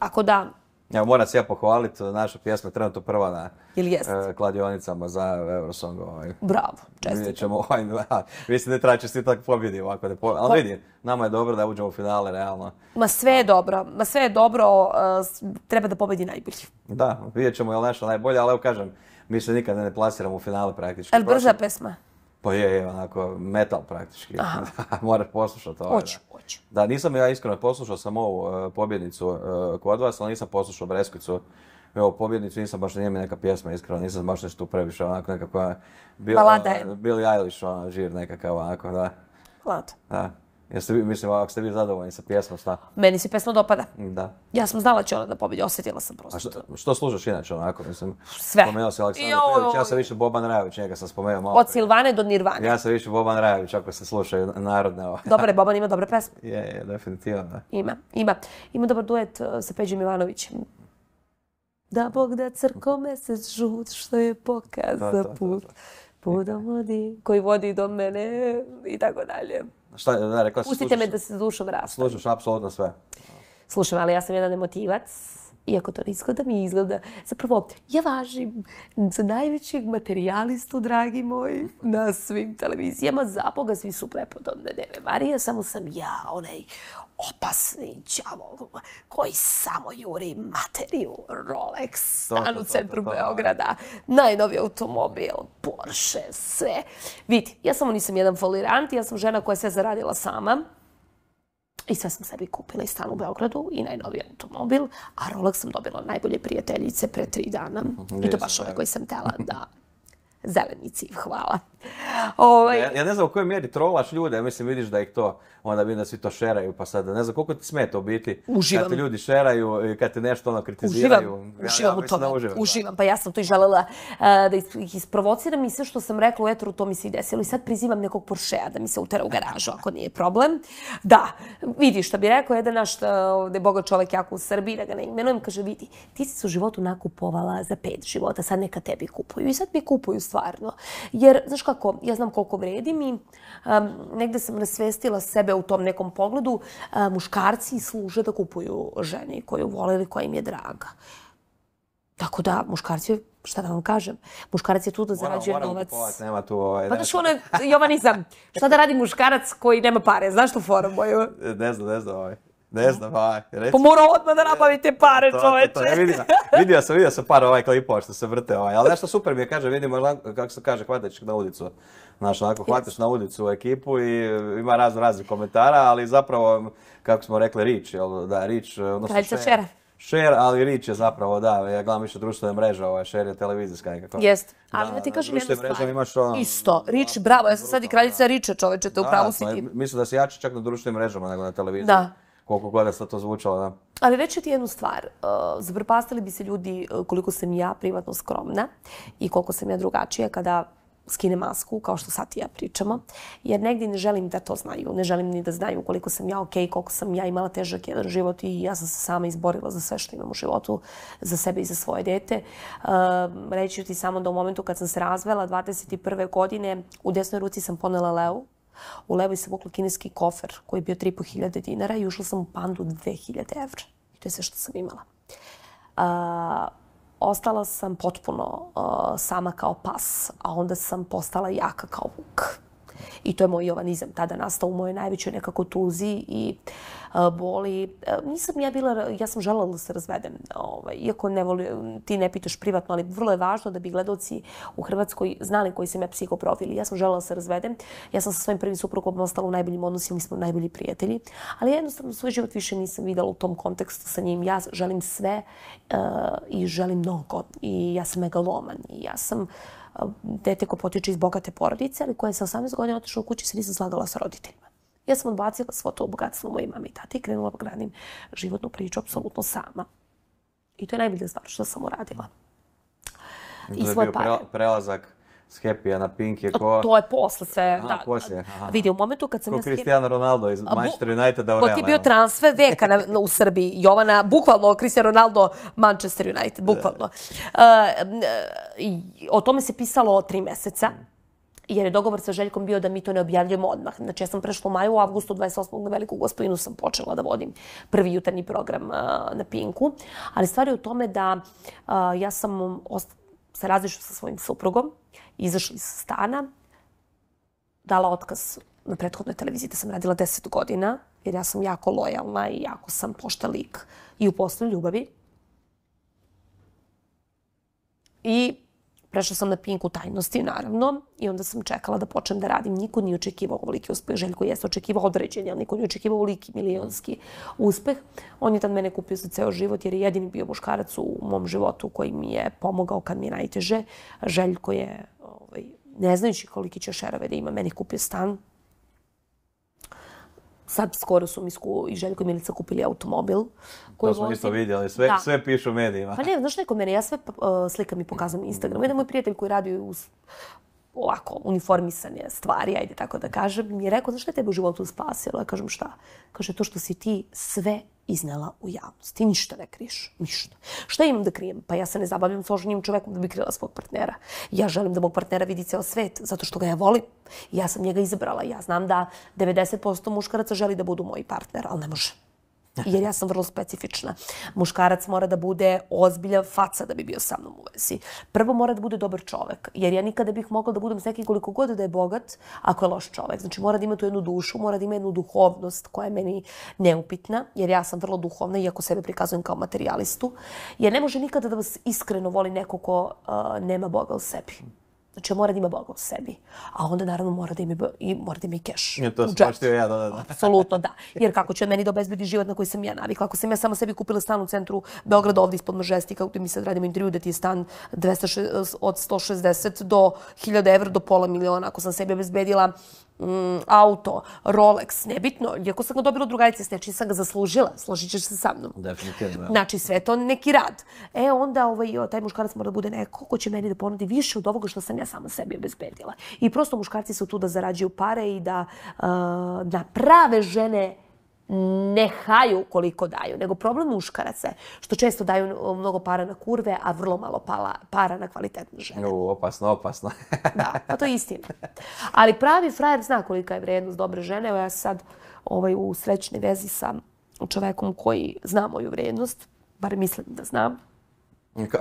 Ako da, Ja moram se ja pohvaliti, naša pjesma je trenutno prva na uh, kladionicama za Eurosong. Ovaj. Bravo, čestitam. Vidjet ćemo ovaj, mislim *laughs* da je traće svi tako pobjedi ovako. Da pobjedi. Ali vidi, nama je dobro da uđemo u finale, realno. Ma sve je dobro, ma sve je dobro, uh, treba da pobjedi najbolji. Da, vidjet ćemo je li nešto najbolje, ali evo kažem, mi se nikad ne plasiramo u finale praktično. Ali brža pjesma? Pa je, je onako metal praktički. *laughs* Mora poslušati ovo. Ovaj, hoću, hoću. Da, nisam ja iskreno poslušao sam ovu uh, pobjednicu uh, kod vas, ali nisam poslušao Breskicu. Evo, pobjednicu nisam baš, nije mi neka pjesma iskreno, nisam baš nešto previše, onako nekako... Bil, Balada je. Billy Eilish, ono, žir nekakav, onako, da. Hlad. Da. Jeste, mislim, ako ste bili zadovoljni sa pjesmom, šta? Meni se pjesma dopada. Da. Ja sam znala će ona da pobedi, osjetila sam prosto. A što, što slušaš inače onako? Mislim, Sve. Spomenuo si Aleksandar Prević, ja sam više Boban Rajović, njega sam spomenuo malo. Od Silvane do Nirvane. Ja sam više Boban Rajović, ako se slušaju narodne ovo. Ovaj. Dobar Boban ima dobre pjesme. *laughs* Je, yeah, je, yeah, definitivno. Da. Ima, ima. Ima dobar duet uh, sa Peđim Ivanovićem. Da Bog da crkome se žut što je pokaza put. To, to, to, to. Budom vodi, koji vodi do mene i tako dalje. Šta je, da, rekla si, Pustite slušaš, me da se zušom rastavim. Slušaš, apsolutno sve. Slušam, ali ja sam jedan emotivac. Iako to ne izgleda, mi izgleda. Zapravo, ja važim za najvećeg materialistu, dragi moj, na svim televizijama. Zapoga svi su prepodobne Deve Marije, samo sam ja, onaj, opasni djavol koji samo juri materiju Rolex, stan u centru Beograda, najnovi automobil, Porsche, sve. Vidi, ja samo nisam jedan folirant, ja sam žena koja se zaradila sama. I sve sam sebi kupila i stan u Beogradu i najnoviji automobil, a Rolex sam dobila najbolje prijateljice pre tri dana. Mhm, I to baš ove koje sam tela da *laughs* zelenici. Hvala. Ovaj... Ja, ja ne znam u kojoj mjeri trolaš ljude, mislim vidiš da ih to, onda vidim da svi to šeraju, pa sad ne znam koliko ti smeta u biti uživam. kad te ljudi šeraju, i kad te nešto ono kritiziraju. Uživam, ja, uživam ja, u tome, uživam, uživam. Pa ja sam to i želela uh, da ih isprovociram i sve što sam rekla u etru, to mi se i desilo. I sad prizivam nekog Porschea da mi se utera u garažu, ako nije problem. Da, vidi što bi rekao jedan naš, eh, da je boga čovek jako u Srbiji, da ga ne imenujem, kaže vidi, ti si se u životu nakupovala za pet života, sad neka tebi kupuju. I sad mi kupuju stvarno. Jer, znaš kako, ja znam koliko vredim i um, negde sam nasvestila sebe u tom nekom pogledu. Um, muškarci služe da kupuju žene koju vole ili koja im je draga. Tako da, muškarci, šta da vam kažem, muškarac je tu da zarađuje novac. Kupovat, nema tu ovaj... Pa daš ono, Jovanisa, šta da radi muškarac koji nema pare, znaš tu forum moju? Ne znam, ne znam ovaj. Ne mhm. znam, aj, reći. Pa mora odmah da nabavite pare, čoveče. To, to, to, vidio, vidio sam, vidio sam par ovaj klipova što se vrte ovaj. Ali nešto super mi je, kaže, vidimo, kako se kaže, hvatat na ulicu. Znaš, onako, hvatiš na ulicu u ekipu i ima razno razne komentara, ali zapravo, kako smo rekli, rič, jel, da, rič, eh, odnosno Kraljica šera. Share, ali rič je zapravo, da, ja gledam više društvene mreže, ovaj, share je televizijska nekako. Jest, A da, ti kažem jednu stvar, imaš on, isto, rič, bravo, ja sam sad i kraljica Riče čoveče, te upravo si pa ti. Mislim da se jači čak na društvenim mrežama nego na televiziji. Da, koliko gleda se to zvučalo. Da. Ali reći ti jednu stvar. Uh, zaprpastili bi se ljudi uh, koliko sam ja privatno skromna i koliko sam ja drugačija kada skine masku, kao što sad i ja pričamo, jer negdje ne želim da to znaju. Ne želim ni da znaju koliko sam ja okej, okay, koliko sam ja imala težak jedan život i ja sam se sama izborila za sve što imam u životu, za sebe i za svoje dete. Um, reći ću ti samo da u momentu kad sam se razvela 21. godine, u desnoj ruci sam ponela Leo, U levo je se vukla kineski kofer koji je bio 3500 dinara i ušla sam u pandu 2000 evra. I to je sve što sam imala. Uh, ostala sam potpuno a, sama kao pas, a onda sam postala jaka kao vuk i to je moj jovanizam tada nastao u mojoj najvećoj nekako tuzi i e, boli. E, nisam ja bila, ja sam želala da se razvedem. Ovaj, iako ne voli, ti ne pitaš privatno, ali vrlo je važno da bi gledalci u Hrvatskoj znali koji sam ja psihoprofil. Ja sam želala da se razvedem. Ja sam sa svojim prvim suprugom ostala u najboljim odnosima, mi smo najbolji prijatelji. Ali jednostavno svoj život više nisam videla u tom kontekstu sa njim. Ja želim sve e, i želim mnogo. I ja sam megaloman. I ja sam dete ko potiče iz bogate porodice, ali koja je sa 18 godina otišla u kući se nisam slagala sa roditeljima. Ja sam odbacila svo to bogatstvo moje mame i tati i krenula da gradim životnu priču apsolutno sama. I to je najbolja stvar što sam uradila. I to je bio prelazak s Happy-a na Pink je ko... To je posle se, da. A, poslije, aha. Vidi, u momentu kad sam... Ko Cristiano skip... Ronaldo iz Manchester united da u Realu. To ti bio transfer veka na, na, u Srbiji. Jovana, bukvalno, Cristiano Ronaldo, Manchester United, bukvalno. Uh, o tome se pisalo tri meseca jer je dogovor sa Željkom bio da mi to ne objavljujemo odmah. Znači, ja sam prešla u maju, u avgustu 28. na Veliku gospodinu sam počela da vodim prvi jutarnji program uh, na Pinku. Ali stvar je u tome da uh, ja sam se različila sa svojim suprugom, izašla iz stana, dala otkaz na prethodnoj televiziji da sam radila 10 godina, jer ja sam jako lojalna i jako sam poštalik i u poslu ljubavi. I Prešla sam na pinku tajnosti, naravno, i onda sam čekala da počnem da radim. Niko nije očekivao ovoliki uspeh. Željko jeste očekivao određen, ali niko nije očekivao ovoliki milijonski uspeh. On je tad mene kupio za ceo život jer je jedini bio muškarac u mom životu koji mi je pomogao kad mi je najteže. Željko je, ovaj, ne znajući koliki će šerove da ima, meni kupio stan Sad skoro su mi sku... i Željko i Milica kupili automobil. Koji to smo isto vidjeli, sve, sve pišu medijima. Pa ne, znaš neko mene, ja sve uh, pa, e, slika mi pokazam Instagram. Jedan moj prijatelj koji radi u ovako uniformisanje stvari, ajde tako da kažem, mi je rekao, znaš šta je tebe u životu spasilo? Ja kažem šta? Kaže, to što si ti sve iznela u javnosti. Ništa ne kriješ, ništa. Šta imam da krijem? Pa ja se ne zabavljam s oženjim čovekom da bi krila svog partnera. Ja želim da mog partnera vidi cijel svet zato što ga ja volim. Ja sam njega izabrala. Ja znam da 90% muškaraca želi da budu moji partner, ali ne može jer ja sam vrlo specifična. Muškarac mora da bude ozbilja faca da bi bio sa mnom u vezi. Prvo mora da bude dobar čovek, jer ja nikada bih mogla da budem s nekim koliko god da je bogat, ako je loš čovek. Znači mora da ima tu jednu dušu, mora da ima jednu duhovnost koja je meni neupitna, jer ja sam vrlo duhovna, iako sebe prikazujem kao materialistu. Jer ne može nikada da vas iskreno voli neko ko uh, nema Boga u sebi. Znači, mora da ima Boga u sebi. A onda, naravno, mora da ima i, mora da ima i keš. I to sam počtio ja, da, da, da. *laughs* Apsolutno, da. Jer kako će od meni da obezbedi život na koji sam ja navikla? Ako sam ja samo sebi kupila stan u centru Beograda, ovdje ispod Mažestika, gdje mi sad radimo intervju da ti je stan 206, od 160 do 1000 evra do pola miliona, ako sam sebi obezbedila Mm, auto, Rolex, nebitno, iako sam ga dobila od drugarice, znači sam ga zaslužila, složit ćeš se sa mnom. Definitivno. Znači sve to neki rad. E onda ovaj, taj muškarac mora da bude neko ko će meni da ponudi više od ovoga što sam ja sama sebi obezbedila. I prosto muškarci su tu da zarađuju pare i da uh, na prave žene ne haju koliko daju, nego problem muškaraca što često daju e, mnogo para na kurve, a vrlo malo pala, para na kvalitetne žene. U, opasno, opasno. *laughs* da, pa to je istina. Ali pravi frajer zna kolika je vrijednost dobre žene. Evo ja sad ovaj, u srećnoj vezi sa čovekom koji zna moju vrijednost, bar mislim da znam.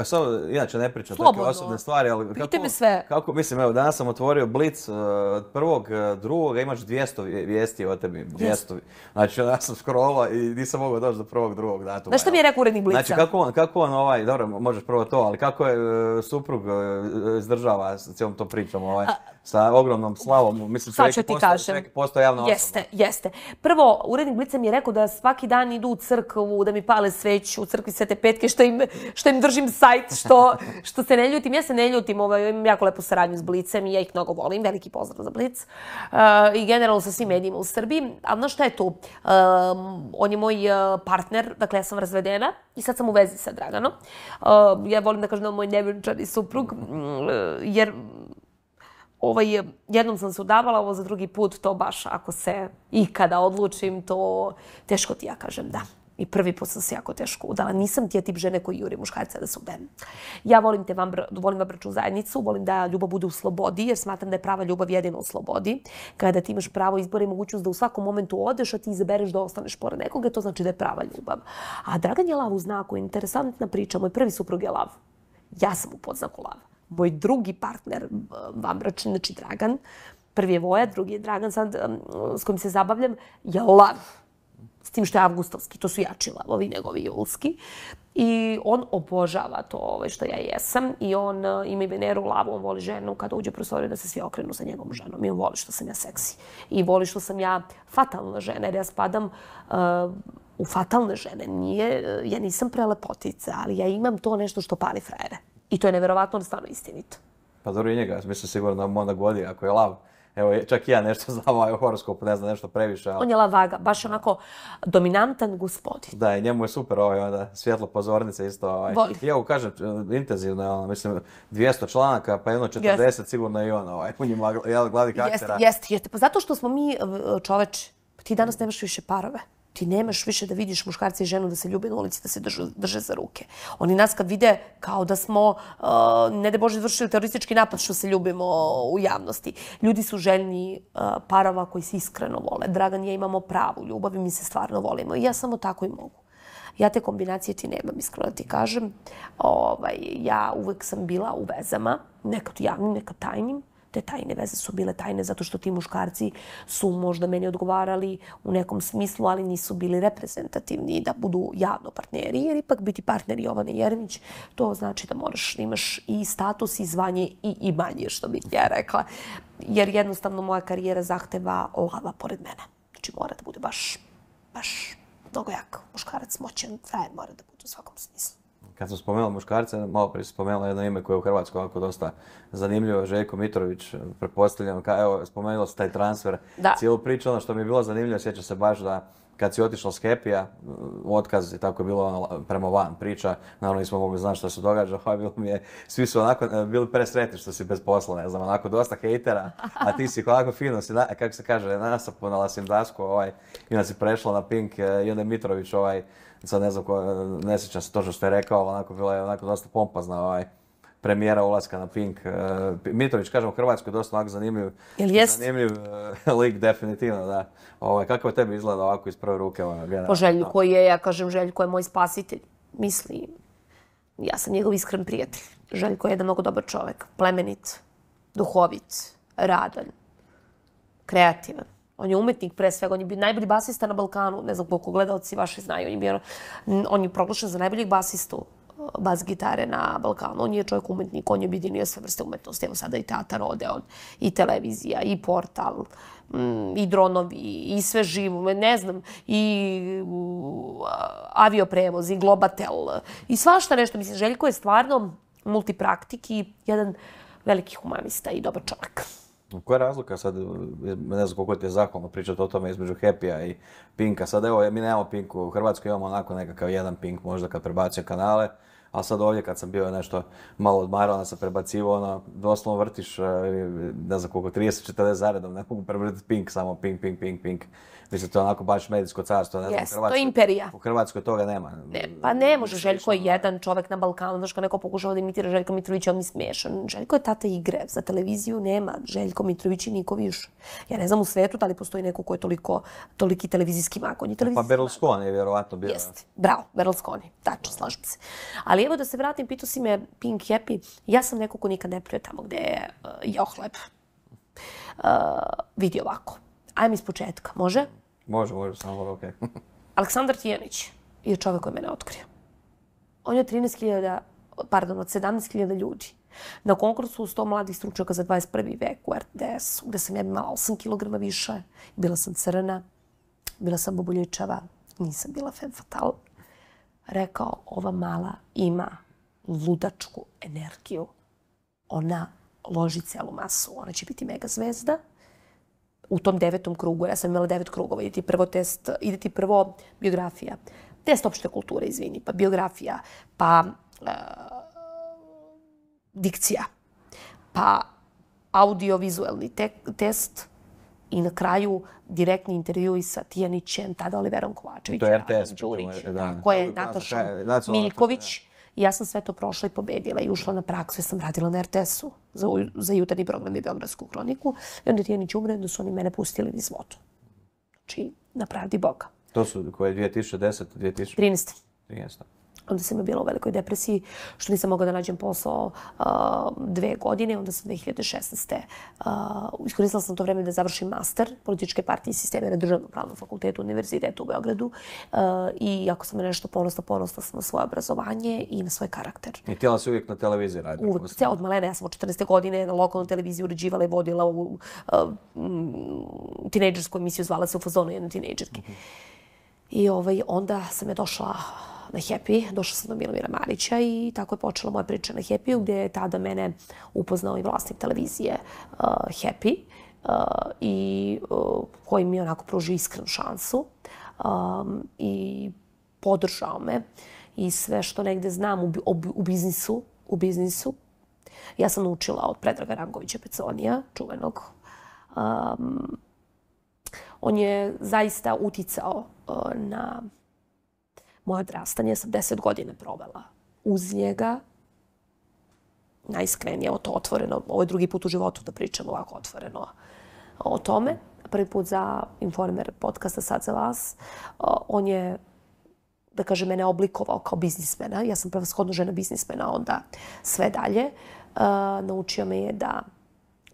Sam, ja inače ne pričam tako takve osobne stvari, ali kako, Pite me sve. kako mislim, evo danas sam otvorio Blitz eh, od prvog, eh, drugog, imaš 200 vijesti o tebi, 200. Yes. Znači ja sam skrolo i nisam mogao doći do prvog, drugog datuma. Znaš što mi je rekao urednik Blitza? Znači kako on, kako on ovaj, dobro možeš prvo to, ali kako je eh, suprug izdržava s celom tom pričom? Ovaj? A, sa ogromnom slavom. Mislim, Sad ću ti kažem. Postoje javna jeste, osoba. Jeste, jeste. Prvo, urednik Blica mi je rekao da svaki dan idu u crkvu, da mi pale sveću u crkvi Svete Petke, što im, što im držim sajt, što, što se ne ljutim. Ja se ne ljutim, ovaj, imam jako lepo saradnju s Blicem i ja ih mnogo volim. Veliki pozdrav za Blic. Uh, I generalno sa svim medijima u Srbiji. A ono što je tu? Um, on je moj uh, partner, dakle ja sam razvedena i sad sam u vezi sa Draganom. Uh, ja volim da kažem da moj nevjenčani suprug, mm, jer ovaj, jednom sam se udavala, ovo za drugi put, to baš ako se ikada odlučim, to teško ti ja kažem da. I prvi put sam se jako teško udala. Nisam ti je tip žene koji juri muškarca da se ubem. Ja volim te vam, volim vam braću zajednicu, volim da ljubav bude u slobodi, jer smatram da je prava ljubav jedina u slobodi. Kada ti imaš pravo izbora i mogućnost da u svakom momentu odeš, a ti izabereš da ostaneš pored nekoga, to znači da je prava ljubav. A Dragan je lav u znaku, interesantna priča. Moj prvi suprug je lav. Ja sam u podznaku lava moj drugi partner, vamračni, znači Dragan. Prvi je Voja, drugi je Dragan, sad, s kojim se zabavljam, je lav. S tim što je avgustovski, to su jači lavovi nego ovi julski. I on obožava to ovaj, što ja jesam. I on e, ima i Veneru lavu, on voli ženu kada uđe u prostoriju da se svi okrenu sa njegovom ženom. I on voli što sam ja seksi. I voli što sam ja fatalna žena, jer ja spadam uh, u fatalne žene. Nije, e, ja nisam prelepotica, ali ja imam to nešto što pali frajere. I to je nevjerovatno da stano istinito. Pa dobro i njega, mislim sigurno da mu onda godi ako je lav. Evo, čak i ja nešto *laughs* znam ovaj horoskop, ne znam, nešto previše. Ali... On je lav vaga, baš onako dominantan gospodin. Da, i njemu je super ovaj, onda, svjetlo pozornice isto. Ovaj. Ja ovo kažem, intenzivno je, ono, mislim, 200 članaka, pa jedno 40 yes. sigurno i on, ovaj, u njima glavi karaktera. Jeste, jeste, jest. pa zato što smo mi e, čoveč, ti danas nemaš više parove ti nemaš više da vidiš muškarca i ženu da se ljube na ulici, da se drže, drže za ruke. Oni nas kad vide kao da smo, uh, ne da Bože, izvršili teroristički napad što se ljubimo u javnosti. Ljudi su željni uh, parova koji se iskreno vole. Dragan, ja imamo pravu ljubav i mi se stvarno volimo. I ja samo tako i mogu. Ja te kombinacije ti nemam, iskreno da ti kažem. Ovaj, ja uvek sam bila u vezama, nekad javnim, nekad tajnim te tajne veze su bile tajne zato što ti muškarci su možda meni odgovarali u nekom smislu, ali nisu bili reprezentativni da budu javno partneri. Jer ipak biti partner Jovane Jermić, to znači da moraš da imaš i status i zvanje i imanje, što bih ja rekla. Jer jednostavno moja karijera zahteva lava pored mene. Znači mora da bude baš, baš mnogo jak muškarac moćan, zajed mora da bude u svakom smislu kad sam spomenula muškarce, malo prije spomenula jedno ime koje je u Hrvatskoj ovako dosta zanimljivo, Željko Mitrović, prepostavljam, ka, evo, spomenula se taj transfer, da. cijelu priču, ono što mi je bilo zanimljivo, sjeća se baš da kad si otišao s Kepija, otkaz i tako bilo ono, prema van priča, naravno nismo mogli znati što se događa, ha, *laughs* pa bilo mi je, svi su onako e, bili presretni što si bez posla, ne znam, onako dosta hejtera, a ti si onako fino, si, kako se kaže, nasapunala si im dasku, ovaj, i onda si prešla na Pink, e, i onda je Mitrović ovaj, sad ne znam ko, ne sjećam se točno što je rekao, ali onako bila je onako dosta pompazna ovaj premijera ulaska na Pink. Uh, Mitrović, kažem, u Hrvatskoj je dosta onako zanimljiv, zanimljiv eh, *laughs* lik, definitivno, da. Ovaj, kako je tebi izgleda ovako iz prve ruke? Ovaj, po Željku koji je, ja kažem, Željko je moj spasitelj. Mislim, ja sam njegov iskren prijatelj. Željko je jedan mnogo dobar čovek. Plemenit, duhovit, radan, kreativan. On je umetnik pre svega, on je bio najbolji basista na Balkanu, ne znam koliko gledalci vaše znaju, on je, bio, ono, on je proglašen za najboljeg basistu e, bas gitare na Balkanu. On je čovjek umetnik, on je objedinio sve vrste umetnosti. Evo sada i teatar ode, on, i televizija, i portal, mm, i dronovi, i sve živo, ne znam, i avioprevoz, i globatel, i svašta nešto. Mislim, Željko je stvarno multipraktik i jedan veliki humanista i dobar čovjek. Koja je razlika sad, ne znam koliko ti je zahvalno pričati o tome između Happy-a i Pinka. Sad evo, mi nemamo Pinku u Hrvatskoj, imamo onako nekakav jedan Pink možda kad prebacio kanale. A sad ovdje kad sam bio nešto malo odmarao, onda sam prebacivo, ono, doslovno vrtiš, eh, ne znam koliko, 30-40 zaredom, ne mogu prebrati Pink, samo Pink, Pink, Pink, Pink. pink već da to onako baš medijsko carstvo, ne yes, znam, Hrvatskoj, to imperija. U Hrvatskoj toga nema. Ne, pa ne može, Željko, Željko je jedan čovjek na Balkanu, znaš kao neko pokušava da imitira Željko Mitrović, on mi smiješan. Željko je tata igre, za televiziju nema Željko Mitrović i niko više. Ja ne znam u svetu da li postoji neko ko je toliko, toliki televizijski makon. Pa televizijski pa Berlusconi je vjerovatno bio. Jeste, bravo, Berlusconi, tačno, slažem se. Ali evo da se vratim, pitu si me Pink Happy, ja sam neko ko nikad ne prije tamo gdje je uh, jo, Uh, vidi ovako. Ajme iz početka, može? Može, može, samo ovo, okej. Okay. *laughs* Aleksandar Tijanić je čovjek koji mene otkrio. On je 13.000, pardon, od 17.000 ljudi na konkursu 100 mladih stručnjaka za 21. vek u RDS, gde sam ja malo 8 kg više, bila sam crna, bila sam bobuljičava, nisam bila femme fatale. Rekao, ova mala ima ludačku energiju. Ona loži celu masu, ona će biti mega zvezda u tom devetom krugu, ja sam imala devet krugova, ide ti prvo test, ide ti prvo biografija, test opšte kulture, izvini, pa biografija, pa uh, dikcija, pa audio-vizualni te test i na kraju direktni intervju i sa Tijanićem, tada Oliverom Kovačevićem. To je RTS, Đurić, da, koje je Natoša e, Miljković. da, e ja sam sve to prošla i pobedila i ušla na praksu. Ja sam radila na RTS-u za, za jutarnji program i Beogradsku kroniku. I onda Tijanić umre, onda su oni mene pustili iz votu. Znači, na pravdi Boga. To su koje 2010, 2013. 2013. Onda sam bila u velikoj depresiji što nisam mogla da nađem posao uh, dve godine. Onda sam 2016. Uh, iskoristila sam to vreme da završim master političke partije i sisteme na državnom pravnom fakultetu Univerzitetu u Beogradu. Uh, I ako sam nešto ponosna, ponosna sam na svoje obrazovanje i na svoj karakter. I tijela se uvijek na televiziji raditi? U, se od malena. Ja sam od 14. godine na lokalnoj televiziji uređivala i vodila ovu uh, tinejdžersku emisiju. Zvala se u fazonu jedne tinejdžerke. Mm -hmm. I ovaj, onda sam je došla na Happy, došla sam do Milomira Marića i tako je počela moja priča na Happy, gdje je tada mene upoznao i vlasnik televizije uh, Happy uh, i uh, koji mi onako pruži iskrenu šansu um, i podržao me i sve što negde znam u, u, u biznisu, u biznisu. Ja sam naučila od Predraga Rangovića Peconija, čuvenog. Um, on je zaista uticao uh, na moje odrastanje sam deset godina provela uz njega, najiskrenije, ovo to otvoreno, ovo je drugi put u životu da pričam ovako otvoreno o tome. Prvi put za Informer podcasta Sad za vas, on je, da kaže, mene oblikovao kao biznismena. Ja sam prvoshodno žena biznismena, onda sve dalje. E, naučio me je da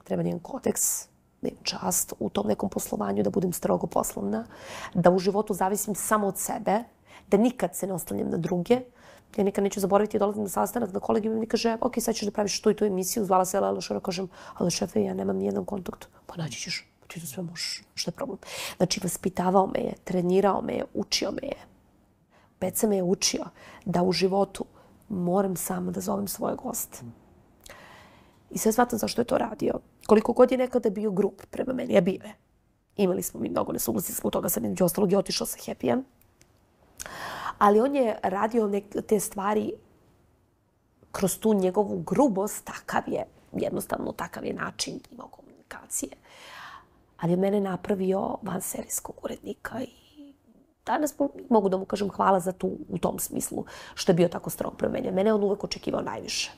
treba njen kodeks, da imam čast u tom nekom poslovanju, da budem strogo poslovna, da u životu zavisim samo od sebe, da nikad se ne oslanjam na druge. Ja nikad neću zaboraviti, dolazim na sastanak na kolegi mi kaže, ok, sad ćeš da praviš tu i tu emisiju, zvala se Lela Šora, kažem, ali šefe, ja nemam nijedan kontakt. Pa naći ćeš, ti to sve možeš, što je problem. Znači, vaspitavao me je, trenirao me je, učio me je. Peca me je učio da u životu moram sama da zovem svoje goste. I sve shvatam zašto je to radio. Koliko god je nekada bio grup prema meni, ja bive. Imali smo mi mnogo nesuglasi, zbog toga sam i među ostalog i otišao sa Happy End. Ali on je radio te stvari kroz tu njegovu grubost, takav je, jednostavno takav je način imao komunikacije. Ali je mene napravio van serijskog urednika i danas mogu da mu kažem hvala za tu u tom smislu što je bio tako strog prema meni. Mene je on uvek očekivao najviše.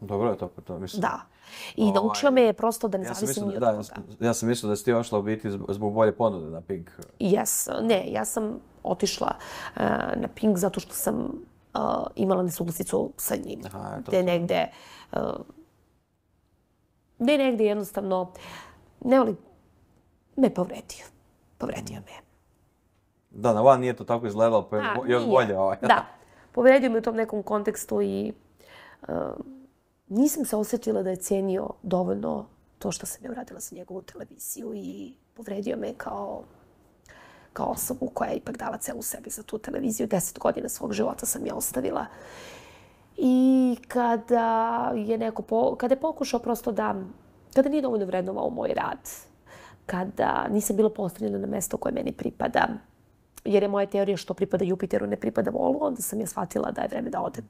Dobro je to, to mislim. Da. I ovaj, naučio me je prosto da ne ja zavisim ni od Ja sam mislila da si ti ošla u biti zbog bolje ponude na Pink. Yes, ne, ja sam otišla uh, na Pink zato što sam uh, imala nesuglasicu sa njim. Aha, to gde to. negde... Uh, gde negde jednostavno... Ne volim... Me povredio. Povredio mm. me. Da, na van nije to tako izgledalo, pa je još bolje ovaj. da, povredio me u tom nekom kontekstu i... Uh, nisam se osjećala da je cijenio dovoljno to što sam ja uradila za njegovu televiziju i povredio me kao, kao osobu koja je ipak dala celu sebi za tu televiziju. Deset godina svog života sam je ostavila. I kada je neko po, kada je pokušao prosto da, kada nije dovoljno vrednovao moj rad, kada nisam bila postavljena na mesto koje meni pripada, jer je moja teorija što pripada Jupiteru, ne pripada Volu, onda sam ja shvatila da je vreme da odem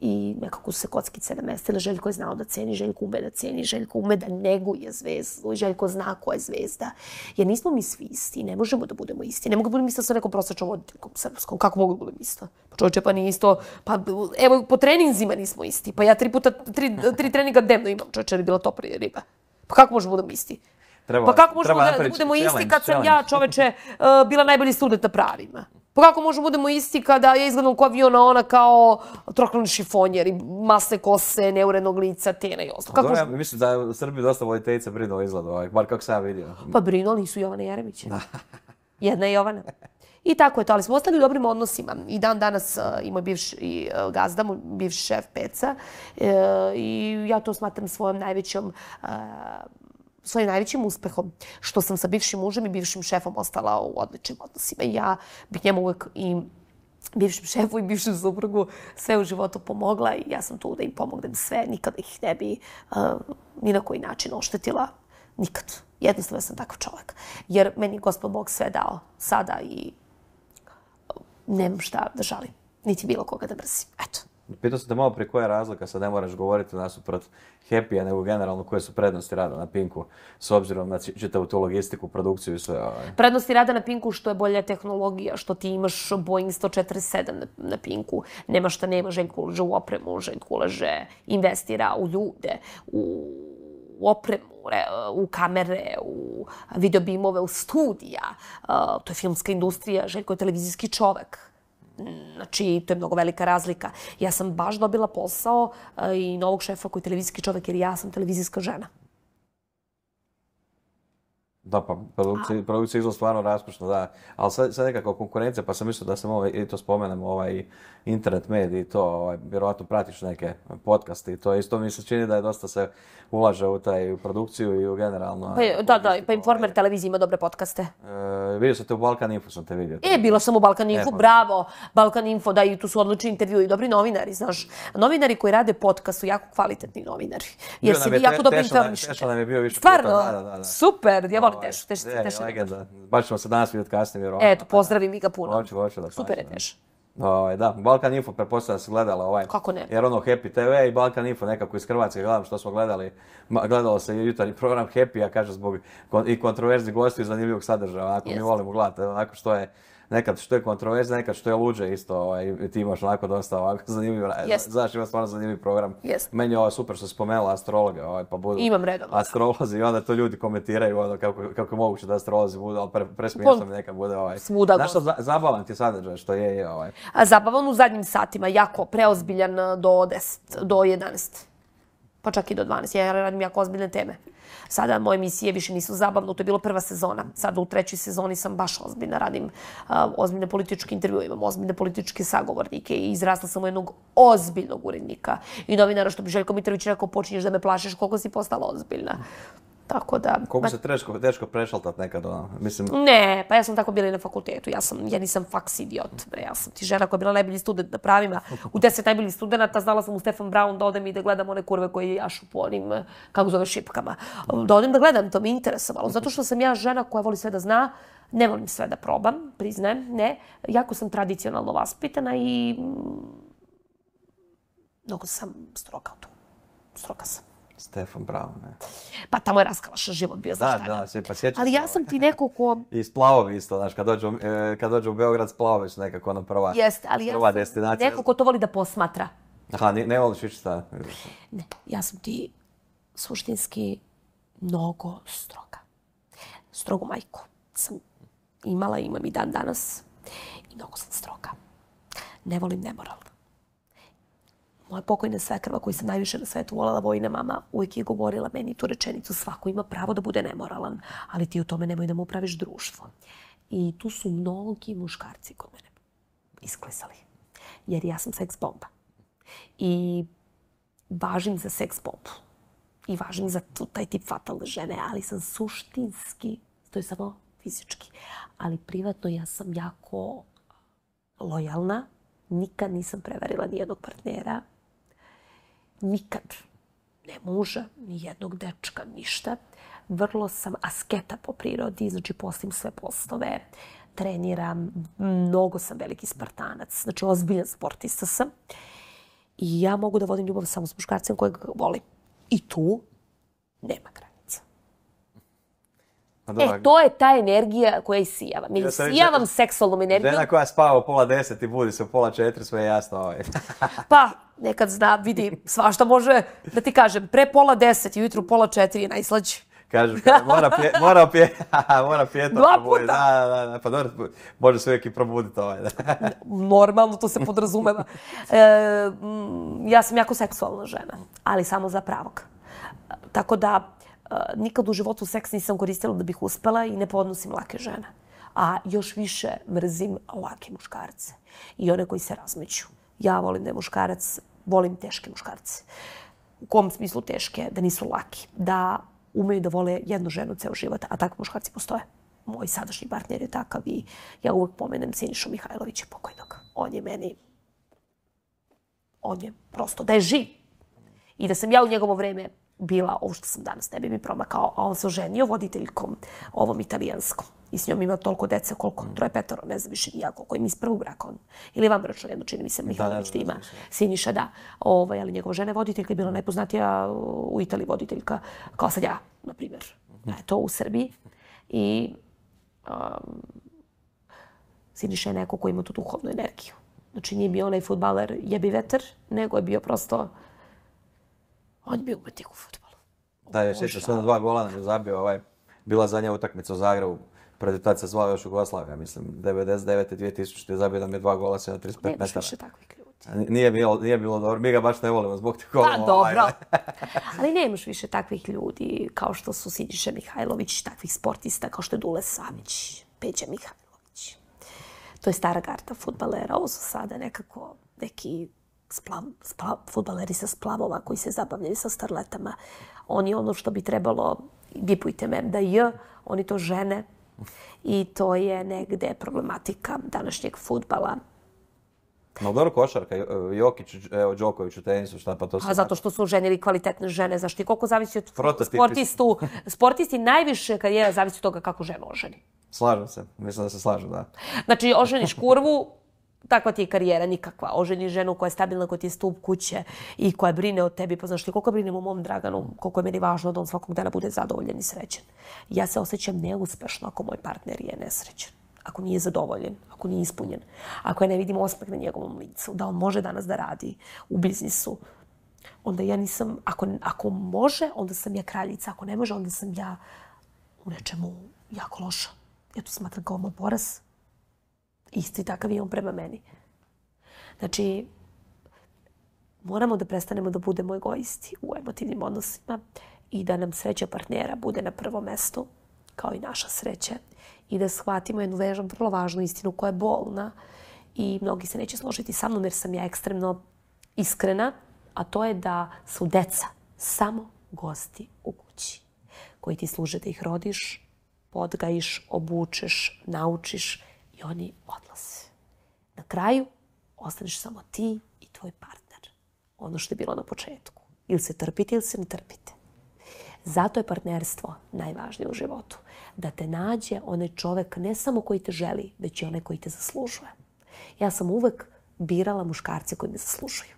i nekako su se kockice namestile. Željko je znao da ceni, Željko ume da ceni, Željko ume da neguje zvezdu, Željko zna ko je zvezda. Jer nismo mi svi isti, ne možemo da budemo isti. Ne mogu da budem isto sa nekom prosačom od srpskom. Kako mogu da budem isti? Pa čovječe, pa nije isto. Pa evo, po treninzima nismo isti. Pa ja tri puta, tri, tri treninga dnevno imam čovječe, da bi bila to prije riba. Pa kako možemo da budemo isti? Treba, pa kako možemo da, budemo isti kad sam ja čovječe *laughs* bila najbolji student na pravima? Pa kako možemo budemo isti kada je izgledan kao avion, a ona kao trokroni šifonjer i masne kose, neurednog lica, tene i ostalo. Kako... Ja mislim da je u Srbiji dosta voditeljica brinu o izgledu, ovaj, bar kako sam ja vidio. Pa brinu, ali nisu Jovana Jeremića. *laughs* Jedna je Jovana. I tako je to, ali smo ostali u dobrim odnosima. I dan danas uh, eh, ima bivš, i, uh, eh, gazda, bivš šef peca. Eh, I ja to smatram svojom najvećom svojim najvećim uspehom što sam sa bivšim mužem i bivšim šefom ostala u odličnim odnosima. Ja bih njemu uvek i bivšem šefu i bivšem suprugu sve u životu pomogla i ja sam tu da im pomognem sve. Nikada ih ne bi uh, ni na koji način oštetila. Nikad. Jednostavno sam takav čovjek. Jer meni je gospod Bog sve dao sada i eh, nemam šta da žalim. Niti bilo koga da mrzim. Eto. Pitao sam te malo pre koja je razlika, sad ne moraš govoriti nasuprot Happy-a, nego generalno koje su prednosti rada na Pinku s obzirom na čitavu tu logistiku, produkciju i sve. Ovaj. Prednosti rada na Pinku što je bolja tehnologija, što ti imaš Boeing 147 na Pinku, nema šta nema, Željko ulaže u opremu, Željko ulaže, investira u ljude, u u opremu, u kamere, u videobimove, u studija. To je filmska industrija, Željko je televizijski čovek znači to je mnogo velika razlika. Ja sam baš dobila posao e, i novog šefa koji je televizijski čovjek jer ja sam televizijska žena. Da, pa produkcija, produkcija izlaz stvarno raspršna, da. Ali sad, sad nekako konkurencija, pa sam mislio da sam ovaj, i to spomenem, ovaj internet mediji, to, ovaj, vjerovatno pratiš neke podcaste i to isto mi se čini da je dosta se ulaže u taj u produkciju i u generalno... Pa, ovaj, da, da, pa Informer ovaj, televizija ima dobre podcaste. E, vidio sam te u Balkan Info, sam te vidio. E, bila sam u Balkan e, Info, e, bravo, Balkan Info, da i tu su odlični intervju i dobri novinari, znaš. Novinari koji rade podcast su jako kvalitetni novinari. Jer bio si vi je jako dobro informišite. nam je bio više Stvarno, da, da, da. super, ja Teš, teš, teš, teš. Legenda. Baš ćemo se danas vidjeti kasnije, vjerovatno. Eto, pozdravim i ga puno. Hoće, hoće da Super kažem. je Teš. O, ovaj, da, Balkan Info prepostavljam se gledala ovaj. Kako ne? Jer ono Happy TV i Balkan Info nekako iz Hrvatske gledam što smo gledali. Gledalo se jutarnji program Happy, a kaže zbog i kontroverzni gosti i zanimljivog sadržaja. Ako yes. mi volimo gledati, onako što je nekad što je kontroverzno, nekad što je luđe isto. Ovaj, ti imaš onako dosta ovako zanimljiv, yes. znaš ima stvarno zanimljiv program. Yes. Meni je ovo super što se spomenula astrologa. Ovaj, pa budu Imam redom. Astrolozi i onda to ljudi komentiraju ono, kako, kako je moguće da astrolozi budu, ali pre, presmiješno Pol... mi nekad bude. Ovaj, Svuda. Znaš što zabavan ti sadržaj što je? je ovaj. A zabavan u zadnjim satima, jako preozbiljan do 10, do 11 pa čak i do 12. Ja radim jako ozbiljne teme. Sada moje emisije više nisu zabavne, to je bilo prva sezona. Sada u trećoj sezoni sam baš ozbiljna, radim ozbiljne političke intervjue, imam ozbiljne političke sagovornike i izrasla sam u jednog ozbiljnog urednika. I novinara što bi Željko Mitrović rekao, počinješ da me plašeš koliko si postala ozbiljna. Tako da... Koliko se teško, teško prešaltat nekad, ono, mislim... Ne, pa ja sam tako bila i na fakultetu. Ja, sam, ja nisam faks idiot, bre. Ja sam ti žena koja je bila najbolji student na pravima. U deset najboljih studenta znala sam u Stefan Brown da odem i da gledam one kurve koje jašu po eh, kako zove, šipkama. Da odem da gledam, to mi interesovalo. Zato što sam ja žena koja voli sve da zna, ne volim sve da probam, priznajem, ne. Jako sam tradicionalno vaspitana i... Mm, mnogo sam stroga tu. Stroka sam. Stefan Braun, ne. Pa tamo je raskalaš život bio, znaš da, šta. Da, da, pa sjećam Ali ja sam ti neko ko... *laughs* I splavovi isto, znaš, kad dođu, e, kad dođu u Beograd, splavovi nekako ona prva Jeste, ali ja sam destinacija. Neko ko to voli da posmatra. Aha, ne, ne voliš više šta? Ne, ja sam ti suštinski mnogo stroga. Strogu majku sam imala, imam i dan danas. I mnogo sam stroga. Ne volim nemoralno moja pokojna svekrva koju se najviše na svetu volala, vojna mama, uvijek je govorila meni tu rečenicu, svako ima pravo da bude nemoralan, ali ti u tome nemoj da mu praviš društvo. I tu su mnogi muškarci kod mene isklesali. Jer ja sam seks bomba. I važim za seks bombu. I važim za tu, taj tip fatalne žene, ali sam suštinski, to je samo fizički. Ali privatno ja sam jako lojalna, Nikad nisam prevarila nijednog partnera nikad ne muža, ni jednog dečka, ništa. Vrlo sam asketa po prirodi, znači postim sve postove, treniram, mnogo sam veliki spartanac, znači ozbiljan sportista sam. I ja mogu da vodim ljubav samo s muškarcem kojeg volim. I tu nema kraja. E, to je ta energija koja isijava. Mi isijavam ja seksualnom energijom. Žena koja spava u pola deset i budi se u pola četiri, sve je jasno ovaj. *laughs* pa, nekad zna, vidi, svašta može da ti kažem. Pre pola deset i ujutru pola četiri je najslađi. *laughs* Kažu, mora pje, mora pje, *laughs* mora pje to Dva Da, da, da, pa dobro, može se uvijek i probuditi ovaj. Da. Normalno, to se podrazumeva. E, ja sam jako seksualna žena, ali samo za pravog. Tako da, Eh, nikad u životu seks nisam koristila da bih uspela i ne podnosim lake žene. A još više mrzim lake muškarce i one koji se razmeću. Ja volim da je muškarac, volim teške muškarce. U kom smislu teške? Da nisu laki. Da umeju da vole jednu ženu ceo život, a takvi muškarci postoje. Moj sadašnji partner je takav i ja uvek pomenem Sinišu Mihajlovića pokojnog. On je meni... On je prosto da je živ. I da sam ja u njegovo vreme bila ovo što sam danas, tebi mi promakao. A on se oženio voditeljkom ovom italijanskom. I s njom ima toliko dece koliko mm. troje petoro, ne znam više nijako, koji mi iz prvog braka on. Ili vam račun, jedno čini mi se, Mihajlo Mišta ima sinjiša, da. Ovaj, ali njegova žena je voditeljka, je bila najpoznatija u Italiji voditeljka, kao sad ja, na primjer. Mm. to u Srbiji. I um, Siniša je neko koji ima tu duhovnu energiju. Znači nije bio onaj futbaler jebi veter, nego je bio prosto uh, on bi ubitik u futbolu. Da, još sjećam se na dva gola nam je zabio. Ovaj, bila zadnja utakmica u Zagrebu. Prvi tad se zvao još Jugoslavija, mislim. 99. 2000. je zabio nam je dva gola sve na 35 metara. Nemaš više takvih ljudi. Nije bilo, nije bilo dobro. Mi ga baš ne volimo zbog tih kola. Da, pa, dobro. Ovaj, *laughs* Ali nemaš više takvih ljudi kao što su Sidiše Mihajlović, takvih sportista kao što je Dule Savić, Peđa Mihajlović. To je stara garda futbalera. Ovo su sada nekako neki splav, splav, futbaleri sa splavova koji se zabavljaju sa starletama. Oni ono što bi trebalo, vipujte me, da je, oni to žene. I to je negde problematika današnjeg futbala. Na udaru košarka, Jokić, evo, Đoković u tenisu, šta pa to se... A pa zato što su ženili kvalitetne žene, znaš ti koliko zavisi od Prototipis. sportistu. Sportisti najviše karijera zavisi od toga kako žena oženi. Slažem se, mislim da se slažem, da. Znači, oženiš kurvu, takva ti je karijera nikakva. Oženi ženu koja je stabilna, koja ti je stup kuće i koja brine o tebi. Pa znaš li koliko brinem o mom Draganu, koliko je meni važno da on svakog dana bude zadovoljen i srećen. Ja se osjećam neuspešno ako moj partner je nesrećen ako nije zadovoljen, ako nije ispunjen, ako ja ne vidim osmeh na njegovom licu, da on može danas da radi u biznisu, onda ja nisam, ako, ako može, onda sam ja kraljica, ako ne može, onda sam ja u nečemu jako loša. Ja to smatram kao moj poraz isti takav je on prema meni. Znači, moramo da prestanemo da budemo egoisti u emotivnim odnosima i da nam sreća partnera bude na prvom mesto, kao i naša sreća, i da shvatimo jednu vežu, vrlo važnu istinu koja je bolna i mnogi se neće složiti sa mnom jer sam ja ekstremno iskrena, a to je da su deca samo gosti u kući koji ti služe da ih rodiš, podgajiš, obučeš, naučiš i oni odlaze. Na kraju ostaneš samo ti i tvoj partner. Ono što je bilo na početku. Ili se trpite ili se ne trpite. Zato je partnerstvo najvažnije u životu. Da te nađe onaj čovek ne samo koji te želi, već i onaj koji te zaslužuje. Ja sam uvek birala muškarce koji me zaslužuju.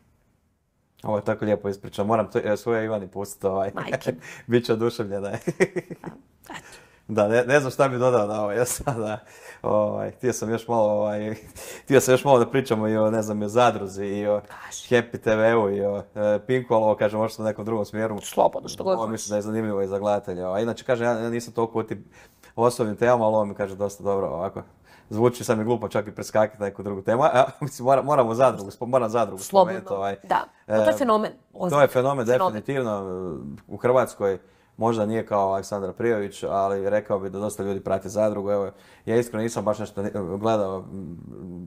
Ovo je tako lijepo ispričao. Moram to, e, svoja Ivani pustiti. Ovaj. Majke. *laughs* Biću oduševljena. Pa, eto. Da, ne, ne znam šta bi dodao da ovo, *laughs* ja sada, ovaj, htio sam još malo, ovaj, *laughs* htio sam još malo da pričamo i o, ne znam, i o Zadruzi, i o Kaži. Happy TV-u, i o e, Pinku, ali ovo, kažem, možda na nekom drugom smjeru. Slobodno što god. Ovo mislim da je zanimljivo i za gledatelje. Ovaj. Inače, kažem, ja, ja nisam toliko u tim osobnim temama, ali ovo mi kaže dosta dobro ovako. Zvuči sam i glupo čak i preskakati neku drugu temu. A, mislim, mora, moramo zadrugu, moram zadrugu spomenuti. Slobodno, ovaj. da. to je e, fenomen. Ozbiljno. To je fenomen, fenomen, definitivno. U Hrvatskoj, možda nije kao Aleksandar Prijović, ali rekao bi da dosta ljudi prati zadrugu. Evo, ja iskreno nisam baš nešto gledao,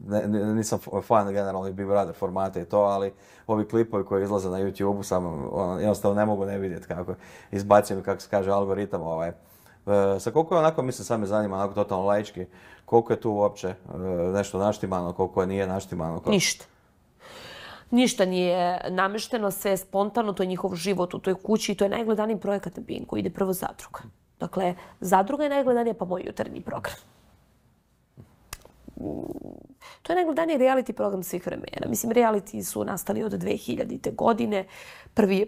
ne, ne, nisam fan generalno Big Brother formata i to, ali ovi klipovi koji izlaze na YouTube-u sam ono, jednostavno ne mogu ne vidjeti kako izbacim, kako se kaže, algoritam. Ovaj. E, sa koliko je onako, mislim, sam me zanima, onako totalno lajički, koliko je tu uopće e, nešto naštimano, koliko je nije naštimano? Koliko... Ništa ništa nije namešteno, sve je spontano, to je njihov život u toj kući i to je najgledaniji projekat na Binku, ide prvo zadruga. Dakle, zadruga je najgledanija pa moj jutarnji program. To je najgledaniji reality program svih vremena. Mislim, reality su nastali od 2000. godine. Prvi je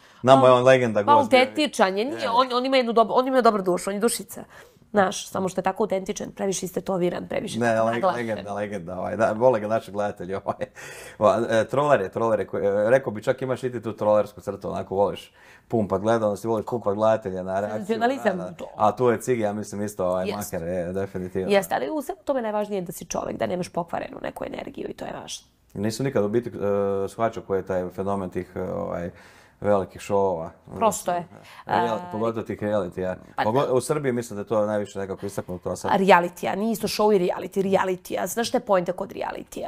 Na on, je on legenda gozbe. Pa autentičan je. Nije, on, on, ima jednu dobu, on ima dobru dušu, on je dušica. Naš, samo što je tako autentičan, previše ste to viran, previše ne, le, legenda, legenda, ovaj, da, vole ga naši gledatelji, ovaj. O, e, e, rekao bi čak imaš i ti tu trolersku crtu, onako voliš pumpa gledalosti, voliš pumpa gledatelja na reakciju. Na, na, na, a tu je cigi, ja mislim isto ovaj maker, e, definitivno. Jeste, ali u svemu tome najvažnije je da si čovjek, da nemaš pokvarenu neku energiju i to je važno. Nisam nikad u biti uh, shvaćao koji je taj fenomen tih ovaj, velikih šova. Prosto je. Real, uh, pogotovo tih reality-a. Pa, u Srbiji mislim da je to najviše nekako istaknuto. Sad. Reality-a, nije isto show i reality, reality-a. Znaš što je pojenta kod reality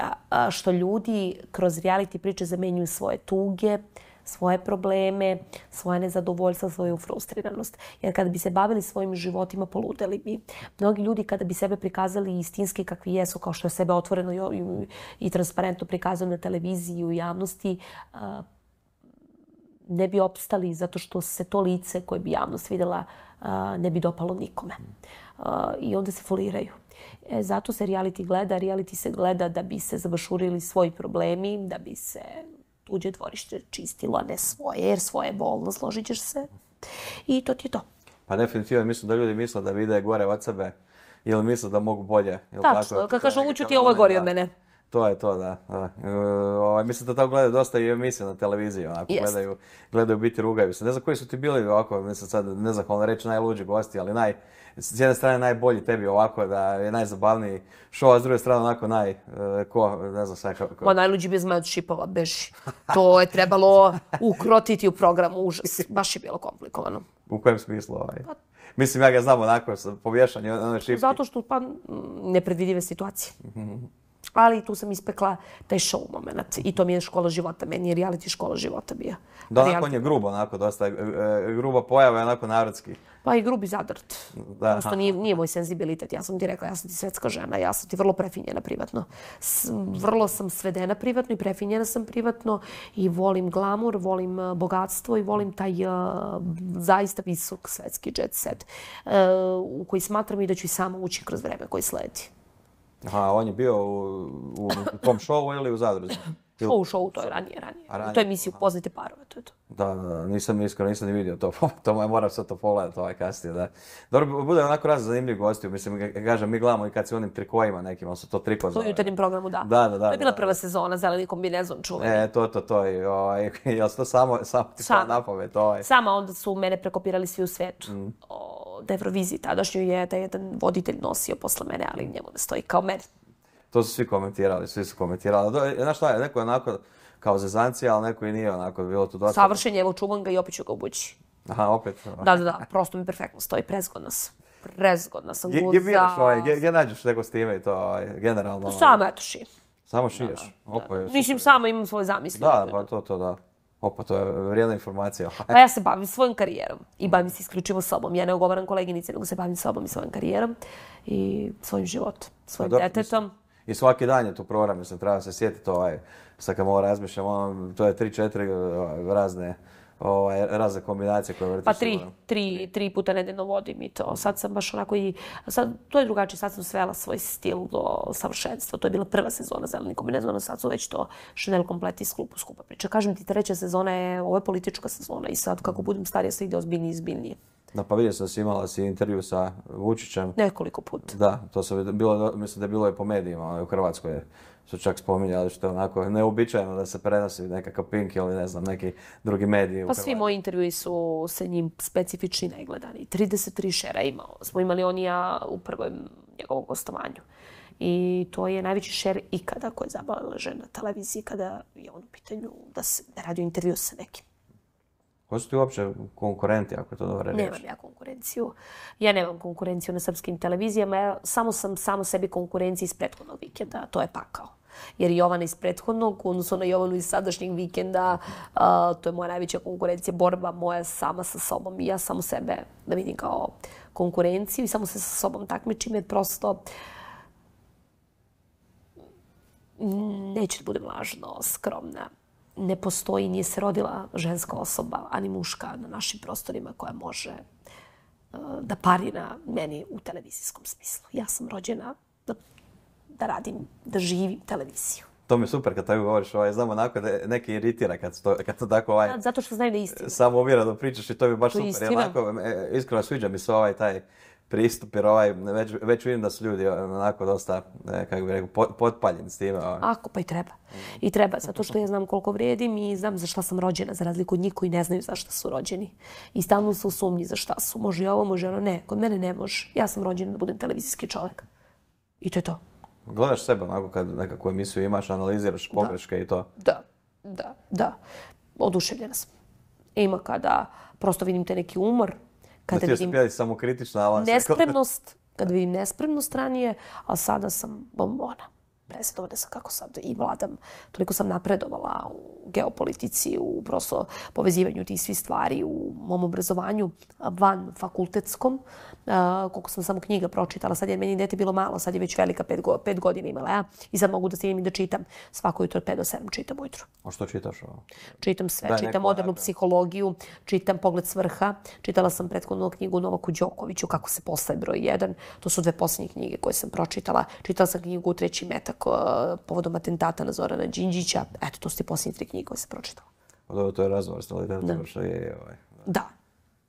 što ljudi kroz reality priče zamenjuju svoje tuge, svoje probleme, svoje nezadovoljstva, svoju frustriranost. Jer kada bi se bavili svojim životima, poludeli bi. Mnogi ljudi kada bi sebe prikazali istinski kakvi jesu, kao što je sebe otvoreno i, transparentno prikazano na televiziji i u javnosti, ne bi opstali zato što se to lice koje bi javnost vidjela ne bi dopalo nikome. I onda se foliraju. E, zato se reality gleda. Reality se gleda da bi se završurili svoji problemi, da bi se tuđe dvorište čistilo, a ne svoje, jer svoje je bolno, složit ćeš se. I to ti je to. Pa definitivno mislim da ljudi misle da vide gore od sebe ili misle da mogu bolje. Ili tako, tako, kad kažu uću ti ovo gori od mene. To je to, da. da. Uh, mislim da tamo gledaju dosta i emisije na televiziji, onako, yes. gledaju, gledaju biti rugaju Mislim, Ne znam koji su ti bili ovako, mislim sad, ne znam kako reći, najluđi gosti, ali naj, s jedne strane najbolji tebi ovako, da je najzabavniji show, a s druge strane onako naj, uh, ko, ne znam sve kako. Ma najluđi bez mad šipova, beži. To je trebalo ukrotiti u programu, užas. Baš je bilo komplikovano. U kojem smislu ovaj? Mislim, ja ga znam onako, povješanje, ono šipki. Zato što, pa, nepredvidive situacije. Mm *laughs* -hmm ali tu sam ispekla taj show moment i to mi je škola života, meni je reality škola života bio. Da, onako reality... on je grubo, onako dosta, e, e, gruba pojava je onako narodski. Pa i grubi zadrt. Da. Prosto nije, nije moj senzibilitet. Ja sam ti rekla, ja sam ti svetska žena, ja sam ti vrlo prefinjena privatno. S, vrlo sam svedena privatno i prefinjena sam privatno i volim glamur, volim e, bogatstvo i volim taj uh, zaista visok svetski jet set uh, u koji smatram i da ću i sama ući kroz vreme koji sledi. Aha, on je bio u, u tom šovu ili u zadruzi? Show, show, to je ranije, ranije. ranije. To je emisija Upoznite parove, to je to. Da, da, da, nisam iskreno, nisam ni vidio to. *laughs* to moj, moram sve to pogledati ovaj kasnije, da. Dobro, bude onako raz zanimljiv gostiju. Mislim, kažem, mi gledamo i kad se onim trikojima nekim, on se to triko zove. To je jutarnjem programu, da. Da, da, da. To je bila da, da. prva sezona, zeleni kombinezon čuveni. E, to, to, to. I, ovaj, i, *laughs* jel se to samo, samo ti sam, napove, to je. Sama onda su mene prekopirali svi u svetu. Mm. O, na Euroviziji tadašnju je da je jedan voditelj nosio posle mene, ali njemu ne stoji kao meni. To su svi komentirali, svi su komentirali. Znaš šta je, neko je onako kao zezancija, ali neko i nije onako bilo tu dosta. Savršen je, evo čuvam ga i opet ću ga obući. Aha, opet. Da, da, da, prosto mi perfektno stoji, prezgodna sam. Prezgodna sam. Gdje biraš ovaj, gdje nađeš neko s i to ovaj, generalno? Ovaj? Samo eto šijem. Samo šiješ? Da, da. Opa, Mislim, samo imam svoje zamisli. Da, pa to, to, da. Opa, to je vrijedna informacija. Pa ja se bavim svojom karijerom i bavim se isključivo sobom. Ja ne ogovaram koleginice, nego se bavim sobom i svojom karijerom i svojim životom, svojim pa, detetom. I svaki dan je to program, mislim, treba se sjetiti ovaj, sad kad mora razmišljam, ono, to je tri, četiri ovaj, razne ovaj, razne kombinacije koje vrtiš? Pa tri, tri, tri puta nedeljno vodim i to. Sad sam baš onako i... Sad, to je drugačije, sad sam svela svoj stil do savršenstva. To je bila prva sezona zelenih kombinacija, sad su već to Chanel komplet iz klupu skupa priča. Kažem ti, treća sezona je, ova politička sezona i sad kako budem starija, sve ide ozbiljnije i izbiljnije. Da, pa vidio sam da si imala si intervju sa Vučićem. Nekoliko puta. Da, to se bilo, mislim da je bilo je po medijima, u Hrvatskoj su čak spominjali što je onako neobičajeno da se prenosi nekakav Pink ili ne znam, neki drugi mediji. Pa svi moji intervjui su sa njim specifični negledani. 33 šera imao. Smo imali on i ja u prvom njegovom gostovanju. I to je najveći šer ikada koji je zabalažen na televiziji kada je on u pitanju da se radio intervju sa nekim. Ko su ti uopće konkurenti, ako je to dobra reč? Nemam ja konkurenciju. Ja nemam konkurenciju na srpskim televizijama. Ja samo sam samo sebi konkurenciji iz prethodnog vikenda. To je pakao. Jer Jovana iz prethodnog, odnosno na Jovanu iz sadašnjeg vikenda, a, to je moja najveća konkurencija, borba moja sama sa sobom i ja samo sebe da vidim kao konkurenciju i samo se sa sobom takmičim je prosto neće da budem lažno skromna ne postoji, nije se rodila ženska osoba, ani muška na našim prostorima koja može e, da parira meni u televizijskom smislu. Ja sam rođena da, da radim, da živim televiziju. To mi je super kad tako govoriš, ovaj, znam onako da neke iritira kad to, kad to tako ovaj... Zato što znaju da je istina. Samo uvjera da pričaš i to mi je baš to super. Istina. Ja, lako, e, iskreno sviđa mi se ovaj taj, pristup, jer ovaj, već, već vidim da su ljudi onako dosta, ne, kako bih rekao, potpaljeni s time. Ovaj. Ako, pa i treba. I treba, zato što ja znam koliko vrijedim i znam za šta sam rođena, za razliku od njih koji ne znaju za šta su rođeni. I stalno su sumnji za šta su. Može i ovo, može ono. Ne, kod mene ne može. Ja sam rođena da budem televizijski čovjek. I to je to. Gledaš sebe onako kad nekakvu emisiju imaš, analiziraš pogreške da. i to. Da, da, da. Oduševljena sam. Ima kada prosto vidim te neki umor, kada vidim... Da ti vidim samo kritično, a vas Nespremnost, kad vidim nespremnost ranije, a sada sam bombona. Prezadovoljna sam kako sad i vladam. Toliko sam napredovala u geopolitici, u prosto povezivanju tih svih stvari, u mom obrazovanju van fakultetskom koliko sam samo knjiga pročitala. Sad je meni dete bilo malo, sad je već velika, pet, go, pet godina imala. Ja. I sad mogu da stinim i da čitam. Svako jutro od 5 do 7 čitam ujutru. A što čitaš? Čitam sve. Da čitam modernu neka. psihologiju, čitam pogled svrha. Čitala sam prethodnu knjigu Novaku Đokoviću, Kako se postaje broj 1. To su dve posljednje knjige koje sam pročitala. Čitala sam knjigu u treći metak povodom atentata na Zorana Đinđića. Eto, to su ti posljednje tri knjige koje sam pročitala. Pa dobro, to je razvrstvo, ali da. Je, ovaj, da.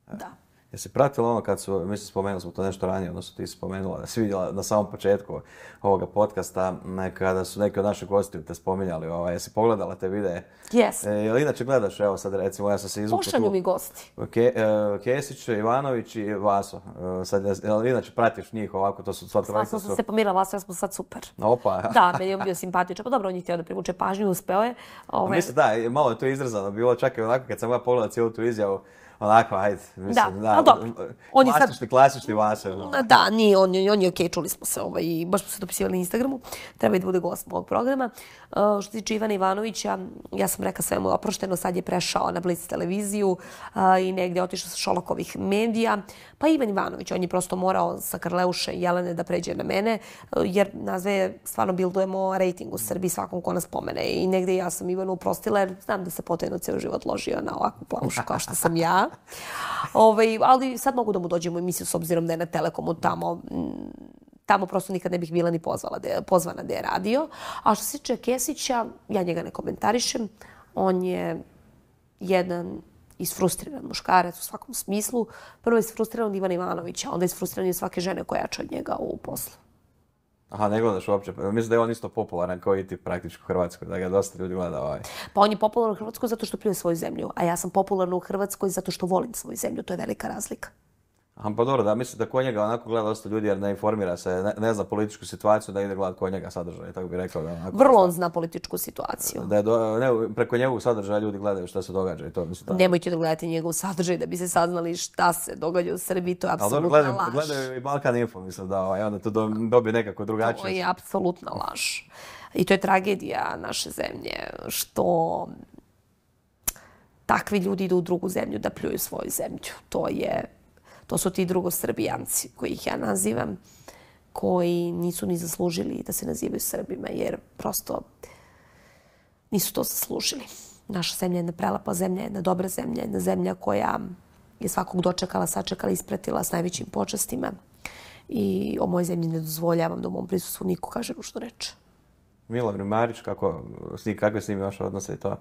da. Ja se pratila ono kad su, mislim, spomenuli smo to nešto ranije, odnosno ti si spomenula, da si vidjela na samom početku ovog podkasta, kada su neki od naših gostiju te spominjali, ovaj, jesi pogledala te videe? Yes. E, ili inače gledaš, evo sad recimo, ja sam se izvukla Pošalju mi gosti. Ke, uh, Kesić, Ivanović i Vaso. Uh, sad, ili inače pratiš njih ovako, to su svatko vrsta su... se pomirala, Vaso, ja smo sad super. Opa. *laughs* da, meni je bio simpatičan, pa dobro, oni ti onda privuče pažnju, uspeo je. Ove... Ovaj. Mislim, da, malo je to izrazano, bilo čak i onako kad sam ja pogledala cijelu tu izjavu, Onako, ajde. Mislim, da, da. Ali dobro. On vasešti, je sad... klasični vasa. No. Da, nije, on, on je okej, okay, čuli smo se. Ovaj, baš smo se dopisivali na Instagramu. Treba i da bude gost mog programa. Uh, što se tiče Ivana Ivanovića, ja sam rekao svemu oprošteno, sad je prešao na Blitz televiziju uh, i negdje otišao sa Šolakovih medija. Pa Ivan Ivanović, on je prosto morao sa Karleuše i Jelene da pređe na mene, uh, jer nazve stvarno bildujemo rating u Srbiji svakom ko nas pomene. I negdje ja sam Ivanu uprostila jer znam da se potajno ceo život ložio na ovakvu plavušu kao što sam ja. Ove, ovaj, ali sad mogu da mu dođemo u emisiju s obzirom da je na Telekomu tamo. Mm, tamo prosto nikad ne bih bila ni pozvala da je, pozvana da je radio. A što se tiče Kesića, ja njega ne komentarišem. On je jedan isfrustriran muškarac u svakom smislu. Prvo je isfrustriran od Ivana Ivanovića, onda je isfrustriran od svake žene koja jača od njega u poslu. Aha, ne gledaš uopće. Pa mislim da je on isto popularan kao i ti praktičko Hrvatsko, da ga dosta ljudi gleda ovaj. Pa on je popularan u Hrvatskoj zato što pljuje svoju zemlju, a ja sam popularna u Hrvatskoj zato što volim svoju zemlju. To je velika razlika. Aha, pa dobro, da mislim da konjega onako gleda dosta ljudi jer ne informira se, ne, ne zna političku situaciju da ide gledat konjega sadržaj, tako bi rekao. Da onako, Vrlo on zna političku situaciju. Da je do, ne, preko njegovog sadržaja ljudi gledaju šta se događa i to mislim da... Nemojte da gledate njegov sadržaj da bi se saznali šta se događa u Srbiji, to je apsolutna laž. Gledaju, gledaju i Balkan Info, mislim da ovaj, onda to dobije nekako drugačije. To je apsolutna laž. I to je tragedija naše zemlje, što takvi ljudi idu u drugu zemlju da pljuju svoju zemlju. To je to su ti drugosrbijanci koji ih ja nazivam, koji nisu ni zaslužili da se nazivaju Srbima, jer prosto nisu to zaslužili. Naša zemlja je jedna prelapa zemlja, jedna dobra zemlja, jedna zemlja koja je svakog dočekala, sačekala, ispratila s najvećim počastima. I o mojoj zemlji ne dozvoljavam da u mom prisustvu niko kaže ružno reče. Milovni Marić, kako, kakve s njim vaše odnose i to?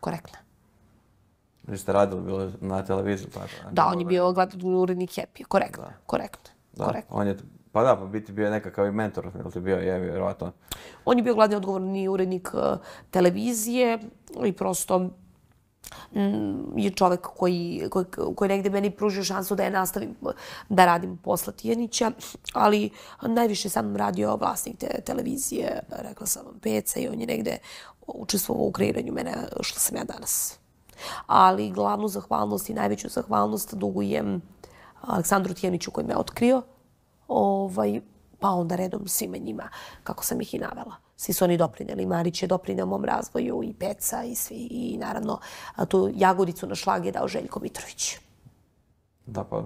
Korektno. Vi ste radili bilo na televiziji. Pa, da, da on je bio gledat u urednik Happy, korektno, da. korektno. korektno. on je, pa da, pa biti bio nekakav i mentor, ili ti bio je, vjerovatno. On je bio gledan odgovorni urednik e, televizije i prosto mm, je čovek koji, koji, koji negde meni pružio šansu da je nastavim da radim posla Tijanića, ali najviše sam radio vlasnik te televizije, rekla sam vam, PC i on je negde učestvovao u kreiranju mene što sam ja danas ali glavnu zahvalnost i najveću zahvalnost dugujem Aleksandru Tijaniću koji me otkrio, ovaj, pa onda redom svima njima, kako sam ih i navela. Svi su oni doprineli. Marić je doprinio mom razvoju i Peca i svi. I naravno tu jagodicu na šlag je dao Željko Mitrović. Da, pa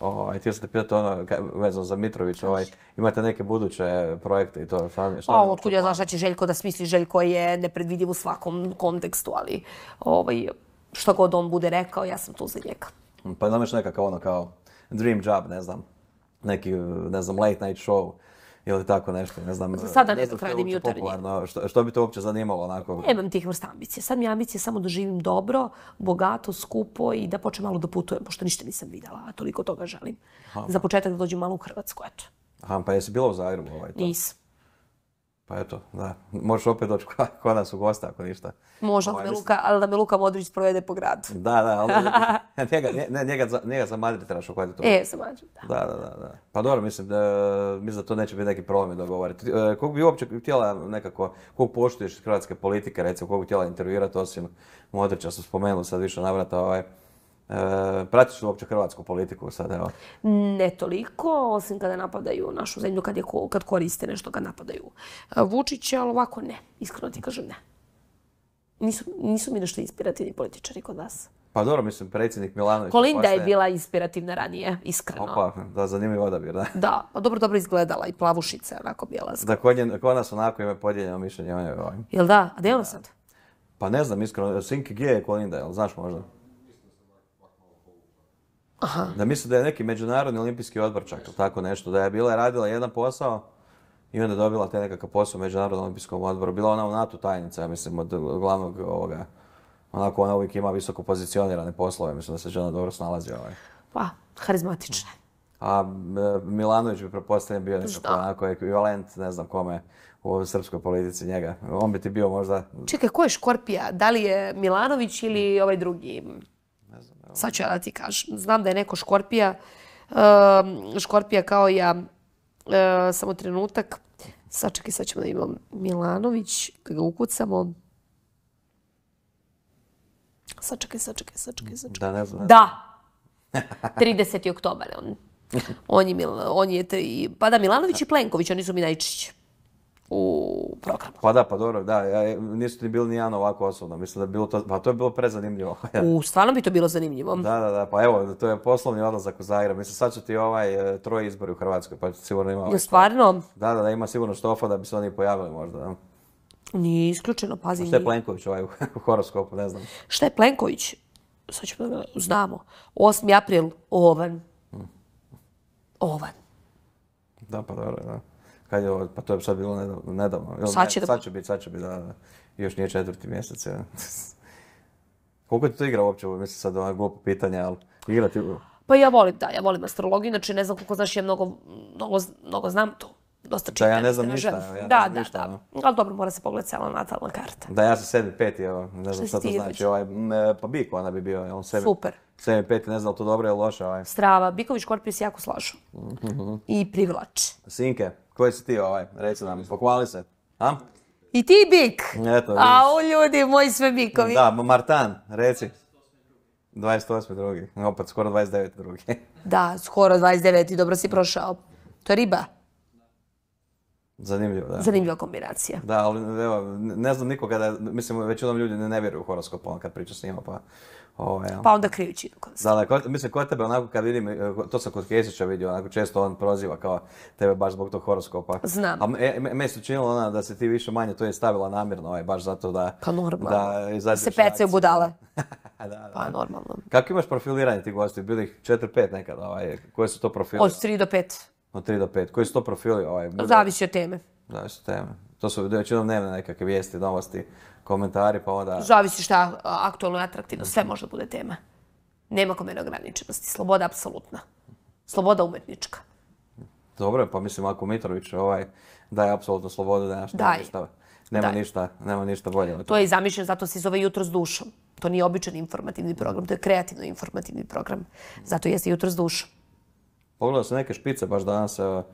Ovaj, ti sam te pitati ono, vezano za Mitrović, ovaj, imate neke buduće projekte i to sami? Šta o, pa, otkud ja znaš da će Željko da smisli Željko je nepredvidiv u svakom kontekstu, ali ovaj, što god on bude rekao, ja sam tu za njega. Pa znam neka kao ono kao dream job, ne znam, neki, ne znam, late night show ili tako nešto, ne znam. Sada ne znam, radim jutarnje. Što, što bi to uopće zanimalo? Onako? Nemam tih vrsta ambicije. Sad mi ambicije samo da živim dobro, bogato, skupo i da počem malo da putujem, pošto ništa nisam vidjela, a toliko toga želim. Aha. Za početak da dođem malo u Hrvatsku, eto. Aha, pa jesi bila u Zagrebu? Ovaj to? Nisam. Pa eto, da. Možeš opet doći kod nas u gosta, ako ništa. Možda, ovaj, Luka, ali da me Luka Modrić provede po gradu. Da, da, ali *laughs* njega, ne, njega, za, njega za Madrid trebaš uhvatiti. E, za Madrid, da. Da, da, da. Pa dobro, mislim da, e, mislim da to neće biti neki problem da E, kog bi uopće htjela nekako, kog poštuješ hrvatske politike, recimo, kog bi htjela intervjuirati osim Modrića, su spomenuli sad više navrata, ovaj, E, pratiš li uopće hrvatsku politiku sad? Evo. Ne toliko, osim kada napadaju našu zemlju, kad, je, kad koriste nešto, kad napadaju e, Vučića, ali ovako ne, iskreno ti kažem ne. Nisu, nisu mi nešto inspirativni političari kod vas. Pa dobro, mislim, predsjednik Milanović... Kolinda je bila inspirativna ranije, iskreno. Opa, da, zanimljiv odabir, da. Da, pa dobro, dobro izgledala i plavušica, onako bijela. Da, kod, nje, kod nas onako ima podijeljeno mišljenje, on ovaj. Jel da? A gdje ona sad? Pa ne znam, iskreno, Sinki G je Kolinda, jel znaš možda? Aha. Da misle da je neki međunarodni olimpijski odbor čak, tako nešto. Da je bila je radila jedan posao i onda je dobila te nekakav posao u međunarodnom olimpijskom odboru. Bila ona u NATO tajnica, mislim, od glavnog ovoga. Onako ona uvijek ima visoko pozicionirane poslove, mislim da se žena dobro snalazi ovaj. Pa, harizmatična. A Milanović bi prepostavljen bio nekako onako ekvivalent, ne znam kome, u ovoj srpskoj politici njega. On bi ti bio možda... Čekaj, ko je Škorpija? Da li je Milanović ili ovaj drugi? Sad ću ja da ti kažem. Znam da je neko škorpija, uh, škorpija kao ja, uh, samo trenutak. Sad čekaj, sad ćemo da imam Milanović, da ga ukucamo. Sad čekaj, sad čekaj, sad čekaj, sad čekaj. Da, ne znam. Da! 30. oktobar on. On je, on je, pa da, Milanović i Plenković, oni su mi najčešće u programu. Pa da, pa dobro, da, ja, nisu ti bili ni jedan ovako osobno. Mislim da bilo to, pa to je bilo prezanimljivo. Ja. *laughs* U, stvarno bi to bilo zanimljivo. Da, da, da, pa evo, to je poslovni odlazak u Zagreb. Mislim, sad će ti ovaj e, troje troj u Hrvatskoj, pa sigurno ima... Ovaj stvarno? Da, da, da, ima sigurno štofa da bi se oni pojavili možda. Nije isključeno, pazi. A šta je Plenković ovaj u, *laughs* u horoskopu, ne znam. Šta je Plenković? Sad ćemo da znamo. 8. april, Ovan. Mm. Ovan. Da, pa dobro, da. Kad je ovo, pa to je sad bilo nedavno. Ili, sad, će ne, sad će biti, sad će biti, da, još nije četvrti mjesec. Ja. *laughs* Koliko ti to igra uopće, mislim sad ovaj glupo pitanje, ali igrati... Pa ja volim, da, ja volim astrologiju, znači ne znam koliko znaš, ja mnogo, mnogo, mnogo znam to. Dosta čitam. Da, ja ne znam ništa. Ja da, da, ništa, da. Ono. Ali dobro, mora se pogledati cijela natalna karta. Da, ja sam sedmi peti, evo, ne znam šta, to znači. Ovaj, e, pa Biko ona bi bio, on sedmi. Super. Sedmi peti, ne znam to dobro ili loše. Ovaj. Strava, Biković Korpis jako slažu. Mm -hmm. I privlači. Sinke koje si ti ovaj, reci nam, pokvali se. A? I ti bik. Eto, A u ljudi, moji sve bikovi. Da, Martan, reci. 28. drugi. Opet, skoro 29. drugi. da, skoro 29. Dobro si prošao. To je riba. Zanimljivo, da. Zanimljiva kombinacija. Da, ali evo, ne znam nikoga da, mislim, većinom ljudi ne, ne vjeruju u horoskop, ono kad priča s njima, pa... O, ovaj, ja. Pa onda krijući idu kod Da, da, ko, mislim, kod tebe onako kad vidim, eh, to sam kod Kesića vidio, onako često on proziva kao tebe baš zbog tog horoskopa. Znam. A e, me, me, me se činilo ona da se ti više manje to je stavila namjerno, ovaj, baš zato da... Pa normalno. Da, da se pece u budale. *laughs* da, da. Pa normalno. Kako imaš profiliranje ti gosti? Bili ih 4-5 nekad, ovaj, koje su to profilirane? Od 3 do 5 od 3 do 5. Koji su to profili? Ovaj, budu... Pa zavisi od teme. Zavisi od teme. To su već jednom dnevne nekakve vijesti, novosti, komentari, pa onda... Zavisi šta aktualno i atraktivno, sve može bude tema. Nema kome neograničenosti, sloboda apsolutna. Sloboda umetnička. Dobro, pa mislim, ako Mitrović ovaj, daje apsolutno slobodu, da nešto daj. ništa. Nema daj. ništa, nema ništa bolje. To je i zamišljeno, zato se zove Jutro s dušom. To nije običan informativni program, to je kreativno informativni program. Zato jeste Jutro s dušom pogledao sam neke špice baš danas evo,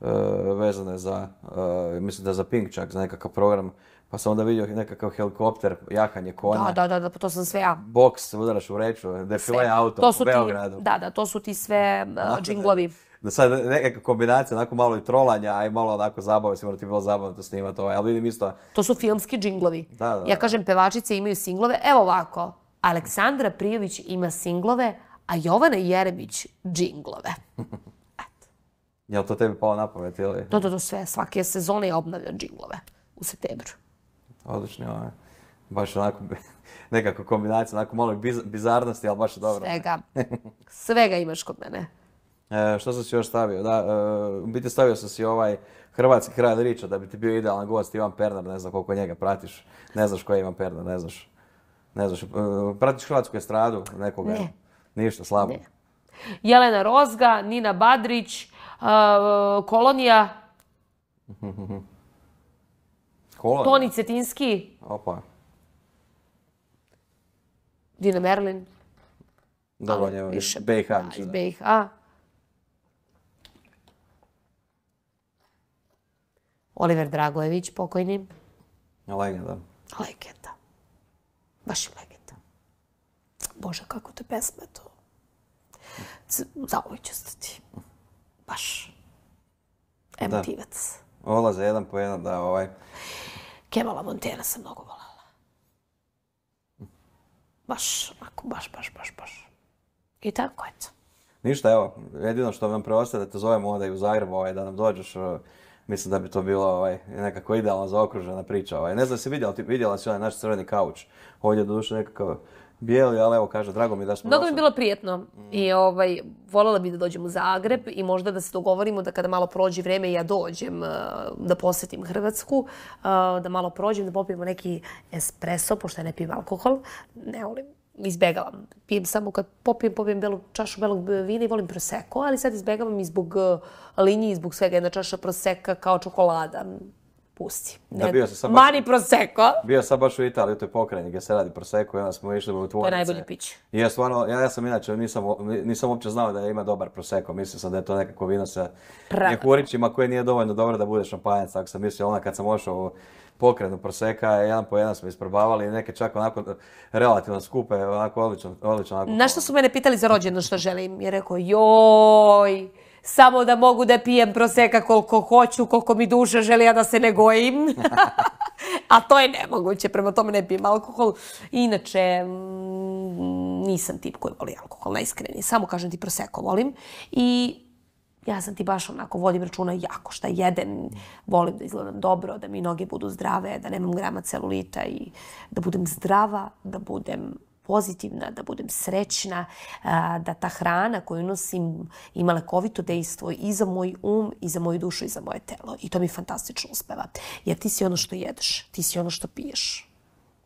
e, vezane za, evo, mislim da za Pink čak, za nekakav program. Pa sam onda vidio nekakav helikopter, jahanje konja. Da, da, da, da, to sam sve ja. Boks, udaraš u reču, defilaj auto to su u Beogradu. Ti, da, da, to su ti sve uh, *laughs* džinglovi. Da sad neka kombinacija, onako malo i trolanja, a i malo onako zabave, sigurno ti je bilo zabavno to snimati ovaj, ali vidim isto. To su filmski džinglovi. Da, da, da. Ja kažem, pevačice imaju singlove, evo ovako, Aleksandra Prijović ima singlove, a Jovana Jerebić džinglove. Je li to tebi palo na pamet ili? To, to, to sve. Svake sezone je obnavlja džinglove u septembru. Odlično, ovo Baš onako *laughs* nekako kombinacija, onako malo bizarnosti, ali baš dobro. Svega. *laughs* Svega imaš kod mene. E, što sam si još stavio? Da, e, u e, biti stavio sam si ovaj hrvatski kralj Riča da bi ti bio idealan gost Ivan Pernar, ne znam koliko njega pratiš. Ne znaš ko je Ivan Pernar, ne znaš. Ne znaš. E, pratiš hrvatsku estradu nekoga? Ne ništa slabo. Ne. Jelena Rozga, Nina Badrić, uh, Kolonija. *laughs* Kolonija. Toni Cetinski. Opa. Dina Merlin. Dobro, nje više. BiH. Pa, iz BiH. Oliver Dragojević, pokojni. Legenda. Legenda. Baš je legenda. Bože, kako te pesme to. Za ovoj ću stati. Baš. Emotivac. Ola za jedan po jedan, da, ovaj. Kemala Montana sam mnogo volala. Baš, ako, baš, baš, baš, baš. I tako, eto. Ništa, evo, jedino što nam preostaje da te zovemo ovdje u Zagreb, ovaj, da nam dođeš. Mislim da bi to bilo ovaj, nekako idealno zaokružena priča. Ovaj. Ne znam da si vidjela, ti vidjela si onaj naš crveni kauč. Ovdje je doduše nekakav bijeli, ali evo kaže, drago mi da smo Mnogo mi bilo prijetno mm. i ovaj, voljela bi da dođem u Zagreb i možda da se dogovorimo da kada malo prođe vrijeme ja dođem eh, da posjetim Hrvatsku, eh, da malo prođem, da popijemo neki espresso, pošto ja ne pijem alkohol, ne volim izbegavam. Pijem samo kad popijem, popijem belu, čašu belog vina i volim proseko, ali sad izbegavam i zbog eh, linije, i zbog svega jedna čaša proseka kao čokolada pusti. Ne, da bio sam sam mani baš, Prosecco. Bio sam baš u Italiji, to je pokrajni gdje se radi Prosecco i onda smo išli u tvornice. To je najbolji pić. I ja, stvarno, ja, ja sam inače, nisam, nisam uopće znao da ima dobar Prosecco. Mislio sam da je to nekako vino sa nekurićima koje nije dovoljno dobro da bude šampanjac. Tako sam mislio, ona kad sam ošao u pokrenu Prosecca, jedan po jedan smo isprobavali i neke čak onako relativno skupe, onako odlično. odlično onako. Na što su mene pitali za rođeno što želim? Je rekao, joj, samo da mogu da pijem proseka koliko hoću, koliko mi duša želi, ja da se ne gojim. *laughs* A to je nemoguće, prema tome ne pijem alkohol. Inače, mm, nisam tip koji voli alkohol, najiskreni. Samo kažem ti proseko volim. I ja sam ti baš onako, vodim računa jako šta jedem. Volim da izgledam dobro, da mi noge budu zdrave, da nemam grama celulita i da budem zdrava, da budem pozitivna, da budem srećna, da ta hrana koju nosim ima lekovito dejstvo i za moj um, i za moju dušu, i za moje telo. I to mi fantastično uspeva. Jer ti si ono što jedeš, ti si ono što piješ.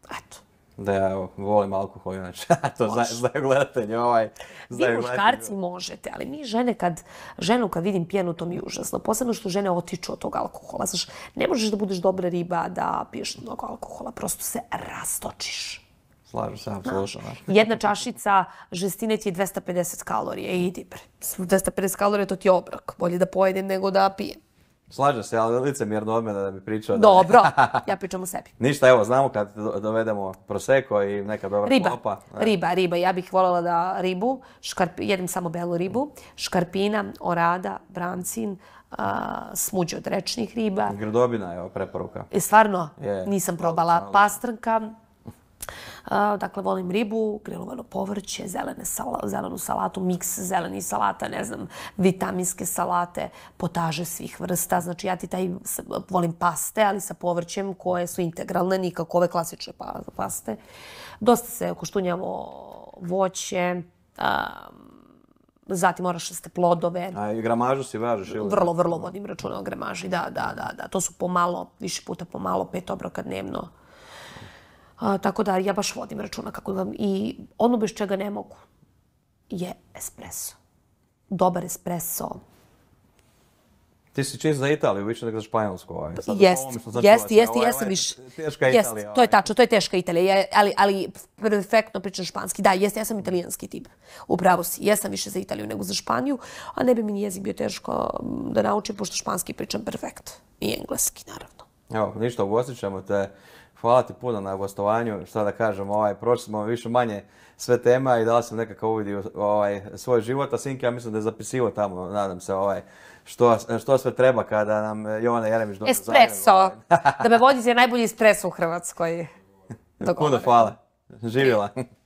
Eto. Da ja volim alkohol, inače, *laughs* to znaju gledatelji. Ovaj, znaju vi muškarci možete, ali mi žene, kad ženu kad vidim pijenu, to mi je užasno. Posebno što žene otiču od tog alkohola. Znaš, ne možeš da budeš dobra riba da piješ mnogo alkohola, prosto se rastočiš. Slažu se, apsolučno. Jedna čašica žestine ti je 250 kalorije. Idi bre, 250 kalorije to ti je obrok. Bolje da pojedem nego da pijem. Slažem se, ali lice mjerno od mene da bi pričao. Dobro, *laughs* ja pričam o sebi. Ništa, evo, znamo kad dovedemo proseko i neka dobra riba. klopa. Ne. Riba, riba. Ja bih voljela da ribu, škarp... jedim samo belu ribu, škarpina, orada, brancin, Uh, smuđe od rečnih riba. Grdobina je preporuka. E, stvarno, je, nisam probala. Pastrnka, Dakle, volim ribu, grilovano povrće, zelene sala, zelenu salatu, miks zelenih salata, ne znam, vitaminske salate, potaže svih vrsta. Znači, ja ti taj, volim paste, ali sa povrćem koje su integralne, nikako ove klasične pa, paste. Dosta se koštunjamo voće, zatim moraš da ste plodove. A i gramažu si važiš? Ili? Vrlo, vrlo vodim računa o gramaži, da, da, da, To su pomalo, više puta pomalo, pet obroka dnevno. A, tako da ja baš vodim računa kako imam. I ono bez čega ne mogu je espresso. Dobar espresso. Ti si čist za Italiju, više nego za Španjolsku. Ovaj. Jeste, jeste, jeste, jeste viš. Teška Italija. Jest, ovaj. To je tačno, to je teška Italija, je, ali, ali perfektno pričam španski. Da, jeste, ja sam italijanski tip. Upravo si, jesam više za Italiju nego za Španiju, a ne bi mi jezik bio teško mm, da naučim, pošto španski pričam perfekt. I engleski, naravno. Evo, ništa, ugostit ćemo te hvala ti puno na gostovanju. što da kažem, ovaj, proći smo više manje sve tema i dala sam nekakav uvidi ovaj, svoj život. A Sinke, ja mislim da je zapisivo tamo, nadam se, ovaj, što, što sve treba kada nam Jovana Jeremić dođe dobro zajedno. Espresso. Ovaj. da me vodite najbolji stres u Hrvatskoj. *laughs* Puno hvala. Živjela. *laughs*